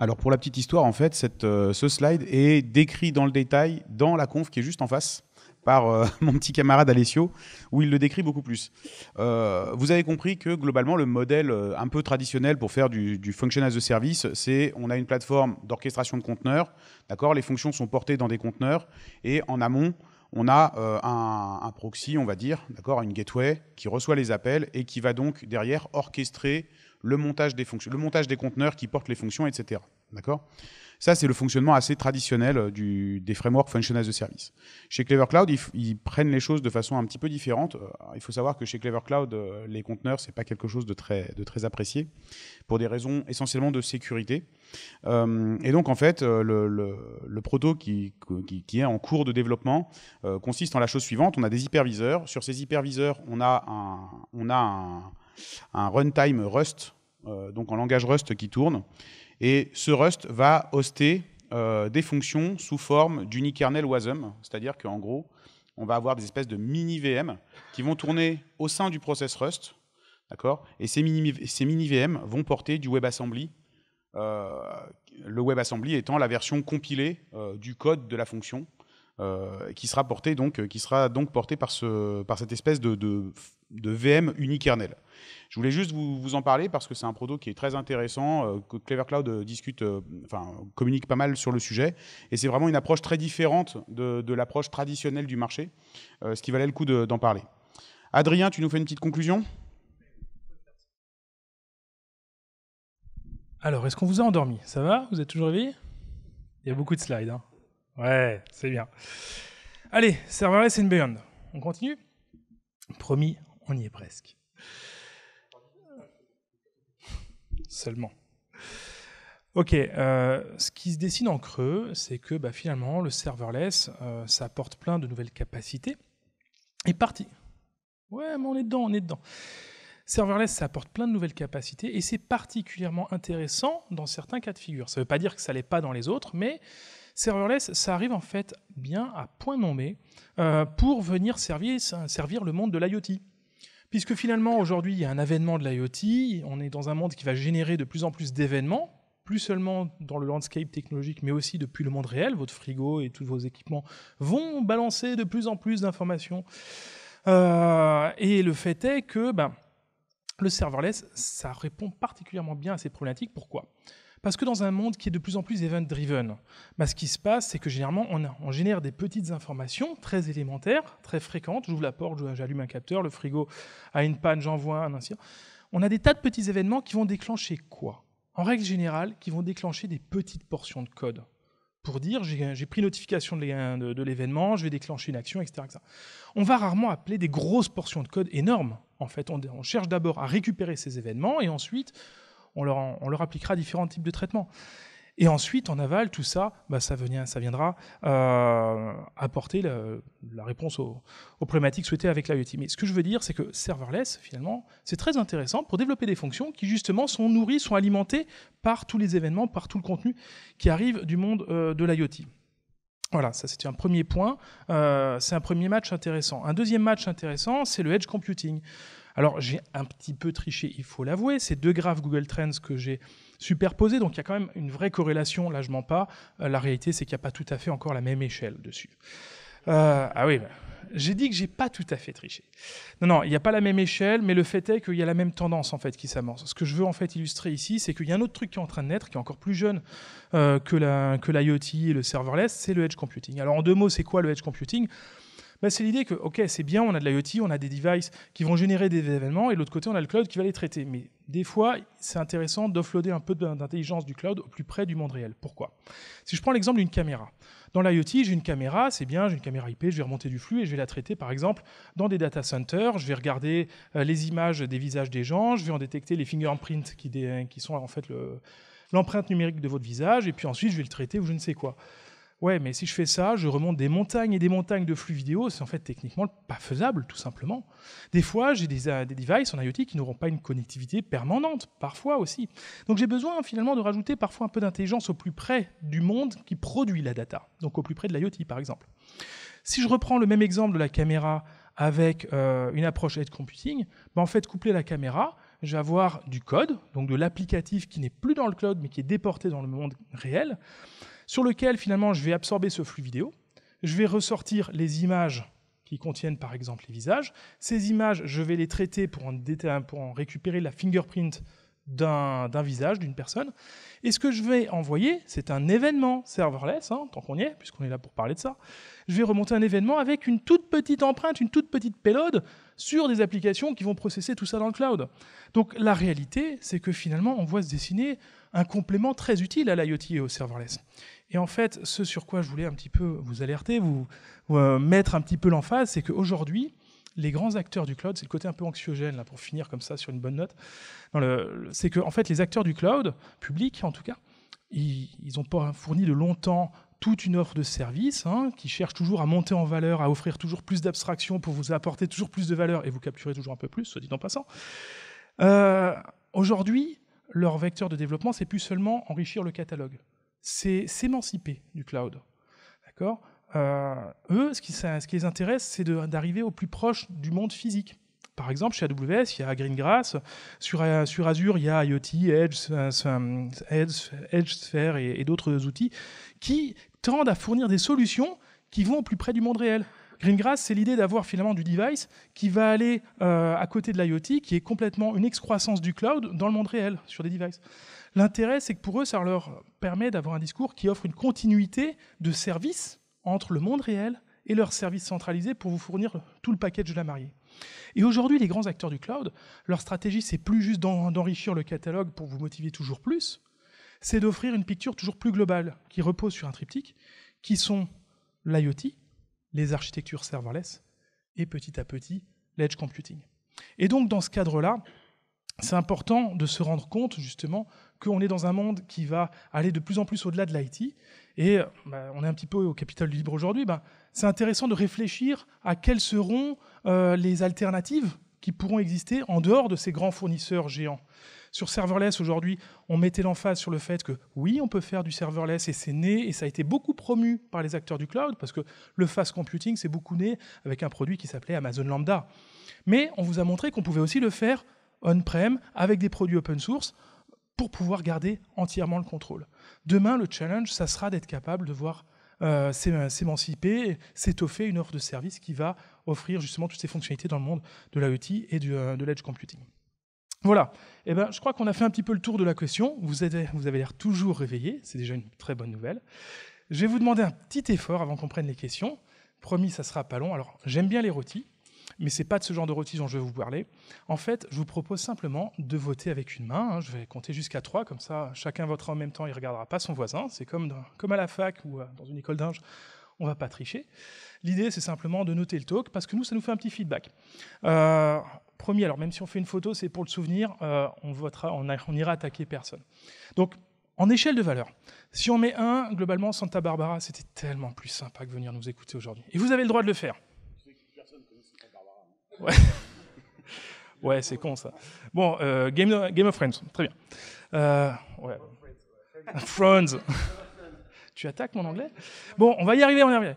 Speaker 3: Alors pour
Speaker 1: la petite histoire, en fait, ce slide est décrit dans le détail dans la conf qui est juste en face par euh, mon petit camarade Alessio, où il le décrit beaucoup plus. Euh, vous avez compris que globalement, le modèle euh, un peu traditionnel pour faire du, function as a service, c'est on a une plateforme d'orchestration de conteneurs, d'accord Les fonctions sont portées dans des conteneurs, et en amont, on a un, proxy, on va dire, d'accord, une gateway qui reçoit les appels et qui va donc derrière orchestrer le montage des fonctions, le montage des conteneurs qui portent les fonctions, etc. D'accord ça, c'est le fonctionnement assez traditionnel euh, des frameworks Function as a Service. Chez Clever Cloud, ils, prennent les choses de façon un petit peu différente. Euh, il faut savoir que chez Clever Cloud, euh, les conteneurs, ce n'est pas quelque chose de très, apprécié pour des raisons essentiellement de sécurité. et donc, en fait, le, proto qui, est en cours de développement consiste en la chose suivante. On a des hyperviseurs. Sur ces hyperviseurs, on a un, runtime Rust, donc en langage Rust qui tourne et ce Rust va hoster euh, des fonctions sous forme d'unikernel wasm, c'est-à-dire qu'en gros, on va avoir des espèces de mini-VM qui vont tourner au sein du process Rust, d'accord Et ces mini-VM vont porter du WebAssembly, euh, le WebAssembly étant la version compilée euh, du code de la fonction, qui sera portée donc, qui sera donc portée par, ce, par cette espèce de de VM unikernel. Je voulais juste vous, en parler parce que c'est un proto qui est très intéressant, euh, que Clever Cloud euh, discute, euh, enfin, communique pas mal sur le sujet. Et c'est vraiment une approche très différente de, l'approche traditionnelle du marché, ce qui valait le coup d'en parler. Adrien, tu nous fais une petite conclusion
Speaker 2: Alors, est-ce qu'on vous a endormi Ça va Vous êtes toujours réveillé Il y a beaucoup de slides. Hein. ouais, c'est bien. Allez, serverless and beyond. On continue Promis, on y est presque. Seulement. Ok, euh, ce qui se dessine en creux, c'est que bah, finalement, le serverless, euh, ça apporte plein de nouvelles capacités. Et parti. Ouais, mais on est dedans, on est dedans. Serverless, ça apporte plein de nouvelles capacités et c'est particulièrement intéressant dans certains cas de figure. Ça ne veut pas dire que ça ne l'est pas dans les autres, mais serverless, ça arrive en fait bien à point nommé euh, pour venir servir, servir le monde de l'IoT puisque finalement aujourd'hui il y a un avènement de l'IoT, on est dans un monde qui va générer de plus en plus d'événements, plus seulement dans le landscape technologique, mais aussi depuis le monde réel, votre frigo et tous vos équipements vont balancer de plus en plus d'informations. Euh, et le fait est que ben, le serverless, ça répond particulièrement bien à ces problématiques. Pourquoi parce que dans un monde qui est de plus en plus event-driven, bah, ce qui se passe, c'est que généralement, on, génère des petites informations très élémentaires, très fréquentes. J'ouvre la porte, j'allume un capteur, le frigo a une panne, j'envoie un ainsi. On a des tas de petits événements qui vont déclencher quoi En règle générale, qui vont déclencher des petites portions de code pour dire j'ai pris notification de l'événement, je vais déclencher une action, etc., On va rarement appeler des grosses portions de code énormes. En fait, on, on cherche d'abord à récupérer ces événements et ensuite on leur, appliquera différents types de traitements. Et ensuite, en aval, tout ça, bah, ça, viendra euh, apporter la, réponse aux, problématiques souhaitées avec l'IoT. Mais ce que je veux dire, c'est que serverless, finalement, c'est très intéressant pour développer des fonctions qui, justement, sont nourries, sont alimentées par tous les événements, par tout le contenu qui arrive du monde euh, de l'IoT. Voilà, ça c'était un premier point. Euh, c'est un premier match intéressant. Un deuxième match intéressant, c'est le edge computing. Alors j'ai un petit peu triché, il faut l'avouer, ces deux graphes Google Trends que j'ai superposés, donc il y a quand même une vraie corrélation, là je mens pas, euh, la réalité c'est qu'il n'y a pas tout à fait encore la même échelle dessus. Euh, ah oui, j'ai dit que j'ai pas tout à fait triché. Non, non, il n'y a pas la même échelle, mais le fait est qu'il y a la même tendance en fait qui s'amorce. Ce que je veux en fait illustrer ici, c'est qu'il y a un autre truc qui est en train de naître, qui est encore plus jeune euh, que l'IoT et le serverless, c'est le edge computing. Alors en deux mots, c'est quoi le edge computing bah, c'est l'idée que, ok, c'est bien, on a de l'IoT, on a des devices qui vont générer des événements, et de l'autre côté, on a le cloud qui va les traiter. Mais des fois, c'est intéressant d'offloader un peu d'intelligence du cloud au plus près du monde réel. Pourquoi Si je prends l'exemple d'une caméra. Dans l'IoT, j'ai une caméra, c'est bien, j'ai une caméra IP, je vais remonter du flux et je vais la traiter, par exemple, dans des data centers, je vais regarder euh, les images des visages des gens, je vais en détecter les fingerprints qui, sont en fait le l'empreinte numérique de votre visage, et puis ensuite je vais le traiter ou je ne sais quoi. Ouais, mais si je fais ça, je remonte des montagnes et des montagnes de flux vidéo, c'est en fait techniquement pas faisable, tout simplement. Des fois, j'ai des, euh, des, devices en IoT qui n'auront pas une connectivité permanente, parfois aussi. Donc j'ai besoin finalement de rajouter parfois un peu d'intelligence au plus près du monde qui produit la data, donc au plus près de l'IoT par exemple. Si je reprends le même exemple de la caméra avec euh, une approche edge computing, bah, en fait, coupler la caméra, j'ai vais avoir du code, donc de l'applicatif qui n'est plus dans le cloud mais qui est déporté dans le monde réel sur lequel finalement je vais absorber ce flux vidéo, je vais ressortir les images qui contiennent par exemple les visages, ces images je vais les traiter pour en, pour en récupérer la fingerprint d'un visage, d'une personne. Et ce que je vais envoyer, c'est un événement serverless, hein, tant qu'on y est, puisqu'on est là pour parler de ça. Je vais remonter un événement avec une toute petite empreinte, une toute petite payload sur des applications qui vont processer tout ça dans le cloud. Donc la réalité, c'est que finalement, on voit se dessiner un complément très utile à l'IoT et au serverless. Et en fait, ce sur quoi je voulais un petit peu vous alerter, vous, euh, mettre un petit peu l'emphase, c'est qu'aujourd'hui, les grands acteurs du cloud, c'est le côté un peu anxiogène, là, pour finir comme ça sur une bonne note, c'est que en fait, les acteurs du cloud, public en tout cas, ils, n'ont ont pas fourni de longtemps toute une offre de services hein, qui cherche toujours à monter en valeur, à offrir toujours plus d'abstraction pour vous apporter toujours plus de valeur et vous capturer toujours un peu plus, soit dit en passant. Euh, aujourd'hui, leur vecteur de développement, c'est plus seulement enrichir le catalogue c'est s'émanciper du cloud. D'accord euh, Eux, ce qui, les intéresse, c'est d'arriver au plus proche du monde physique. Par exemple, chez AWS, il y a Greengrass. Sur, euh, sur Azure, il y a IoT, euh, Edge, Edge, Sphere et d'autres outils qui tendent à fournir des solutions qui vont au plus près du monde réel. Greengrass, c'est l'idée d'avoir finalement du device qui va aller euh, à côté de l'IoT, qui est complètement une excroissance du cloud dans le monde réel, sur des devices. L'intérêt, c'est que pour eux, ça leur permet d'avoir un discours qui offre une continuité de services entre le monde réel et leurs services centralisés pour vous fournir tout le package de la mariée. Et aujourd'hui, les grands acteurs du cloud, leur stratégie, c'est plus juste d'enrichir le catalogue pour vous motiver toujours plus, c'est d'offrir une picture toujours plus globale qui repose sur un triptyque, qui sont l'IoT, les architectures serverless et petit à petit l'edge computing. Et donc dans ce cadre-là, c'est important de se rendre compte justement qu'on est dans un monde qui va aller de plus en plus au-delà de l'IT. Et bah, on est un petit peu au capital du libre aujourd'hui. Bah, c'est intéressant de réfléchir à quelles seront euh, les alternatives qui pourront exister en dehors de ces grands fournisseurs géants. Sur serverless, aujourd'hui, on mettait l'emphase sur le fait que oui, on peut faire du serverless et c'est né et ça a été beaucoup promu par les acteurs du cloud parce que le fast computing, c'est beaucoup né avec un produit qui s'appelait Amazon Lambda. Mais on vous a montré qu'on pouvait aussi le faire on-prem avec des produits open source pour pouvoir garder entièrement le contrôle. Demain, le challenge, ça sera d'être capable de voir euh, s'émanciper, s'étoffer une offre de service qui va offrir justement toutes ces fonctionnalités dans le monde de l'IoT et euh, de l'edge computing. Voilà, eh ben, je crois qu'on a fait un petit peu le tour de la question. Vous avez, vous avez l'air toujours réveillé, c'est déjà une très bonne nouvelle. Je vais vous demander un petit effort avant qu'on prenne les questions. Promis, ça sera pas long. Alors, j'aime bien les rôtis mais c'est pas de ce genre de rôti dont je vais vous parler. En fait, je vous propose simplement de voter avec une main. Hein. Je vais compter jusqu'à trois, comme ça chacun votera en même temps, il ne regardera pas son voisin. C'est comme, comme à la fac ou euh, dans une école d'ingé on va pas tricher. L'idée, c'est simplement de noter le talk, parce que nous, ça nous fait un petit feedback. Euh, premier, alors même si on fait une photo, c'est pour le souvenir, euh, on votera, on, on, ira attaquer personne. Donc, en échelle de valeur, si on met un, globalement, Santa Barbara, c'était tellement plus sympa que venir nous écouter aujourd'hui. Et vous avez le droit de le faire. Ouais, ouais c'est con ça. Bon, euh, Game, of, Friends, très bien. Friends. Euh, tu attaques mon anglais Bon, on va y arriver, on y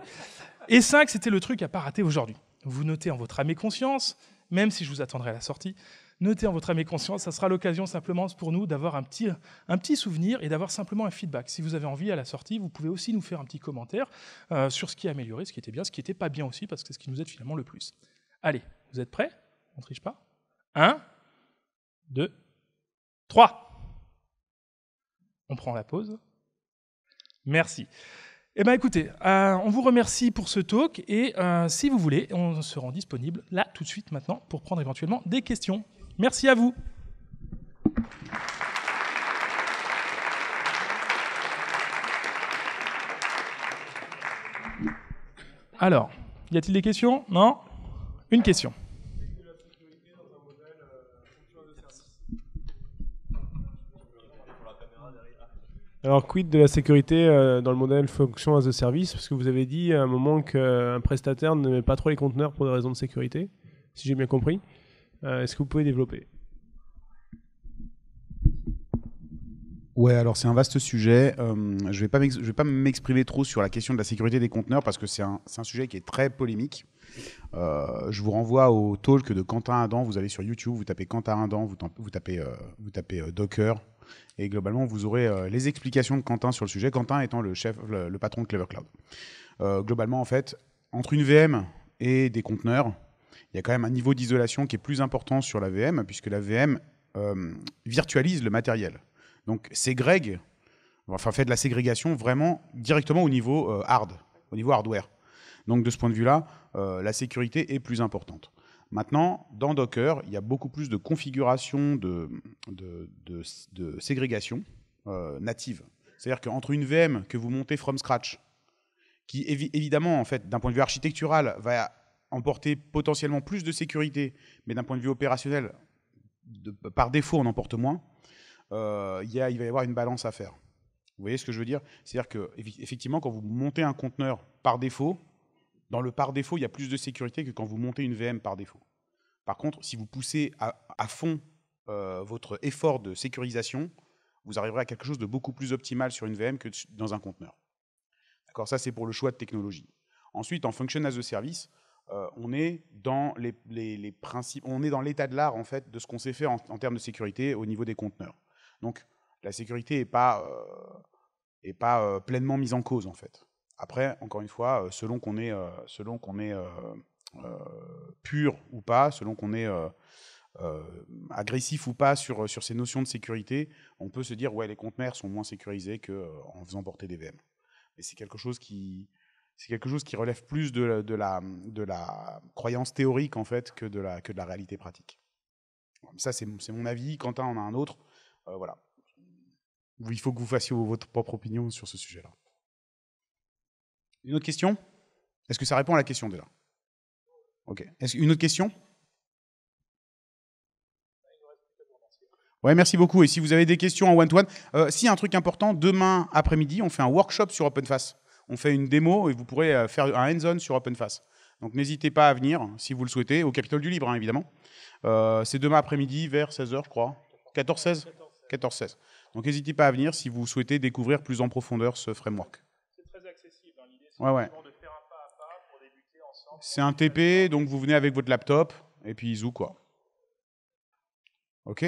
Speaker 2: Et 5, c'était le truc à pas rater aujourd'hui. Vous notez en votre âme et conscience, même si je vous attendrai à la sortie, notez en votre âme et conscience, ça sera l'occasion simplement pour nous d'avoir un petit, un petit souvenir et d'avoir simplement un feedback. Si vous avez envie à la sortie, vous pouvez aussi nous faire un petit commentaire euh, sur ce qui a amélioré, ce qui était bien, ce qui n'était pas bien aussi, parce que c'est ce qui nous aide finalement le plus. Allez, vous êtes prêts On triche pas. 1, 2, 3. On prend la pause. Merci. Eh bien écoutez, euh, on vous remercie pour ce talk et euh, si vous voulez, on se rend disponible là tout de suite maintenant pour prendre éventuellement des questions. Merci à vous. Alors, y a-t-il des questions Non une question. Alors, quid de la sécurité euh, dans le modèle fonction as a service Parce que vous avez dit à un moment qu'un euh, prestataire ne met pas trop les conteneurs pour des raisons de sécurité, si j'ai bien compris. Euh, est-ce que vous pouvez développer
Speaker 1: Ouais, alors c'est un vaste sujet. Euh, je ne vais pas m'exprimer trop sur la question de la sécurité des conteneurs parce que c'est un, sujet qui est très polémique. Euh, je vous renvoie au talk de Quentin Adam. Vous allez sur YouTube, vous tapez Quentin Adam, vous, tapez, vous tapez euh, Docker. Et globalement, vous aurez les explications de Quentin sur le sujet. Quentin étant le chef, le, le patron de Clever Cloud. globalement, en fait, entre une VM et des conteneurs, il y a quand même un niveau d'isolation qui est plus important sur la VM puisque la VM virtualise le matériel. Donc ségrègue, enfin fait de la ségrégation vraiment directement au niveau euh, hard, au niveau hardware. Donc de ce point de vue-là, euh, la sécurité est plus importante. Maintenant, dans Docker, il y a beaucoup plus de configuration de, ségrégation euh, native. C'est-à-dire qu'entre une VM que vous montez from scratch, qui évidemment, en fait, d'un point de vue architectural, va emporter potentiellement plus de sécurité, mais d'un point de vue opérationnel, par défaut, on emporte moins. Euh, il va y avoir une balance à faire. Vous voyez ce que je veux dire C'est-à-dire que effectivement, quand vous montez un conteneur par défaut, dans le par défaut, il y a plus de sécurité que quand vous montez une VM par défaut. Par contre, si vous poussez à, fond euh, votre effort de sécurisation, vous arriverez à quelque chose de beaucoup plus optimal sur une VM que dans un conteneur. D'accord Ça, c'est pour le choix de technologie. Ensuite, en function as a service, euh, on est dans l'état de l'art en fait de ce qu'on sait faire en, termes de sécurité au niveau des conteneurs. Donc la sécurité n'est pas, est pas euh, euh, pleinement mise en cause en fait. Après, encore une fois, euh, selon qu'on est, pur ou pas, selon qu'on est agressif ou pas sur, ces notions de sécurité, on peut se dire que les conteneurs sont moins sécurisés qu'en faisant porter des VM. Mais c'est quelque chose qui relève plus de, la, croyance théorique en fait de la, que de la réalité pratique. Ça c'est mon avis. Quentin en a un autre. Euh, voilà. Il faut que vous fassiez votre propre opinion sur ce sujet-là. Une autre question Est-ce que ça répond à la question déjà Ok. Une autre question Ouais, merci beaucoup. Et si vous avez des questions en one-to-one, euh, si un truc important, demain après-midi, on fait un workshop sur OpenFace. On fait une démo et vous pourrez euh, faire un hands-on sur OpenFace. Donc n'hésitez pas à venir, si vous le souhaitez, au Capitole du Libre, hein, évidemment. C'est demain après-midi, vers 16h, je crois. 14-16 14-16. Donc n'hésitez pas à venir si vous souhaitez découvrir plus en profondeur ce framework. C'est très accessible, l'idée c'est ouais, ouais. de faire un pas à pas pour débuter ensemble. C'est un TP, donc vous venez avec votre laptop, et puis zou quoi. OK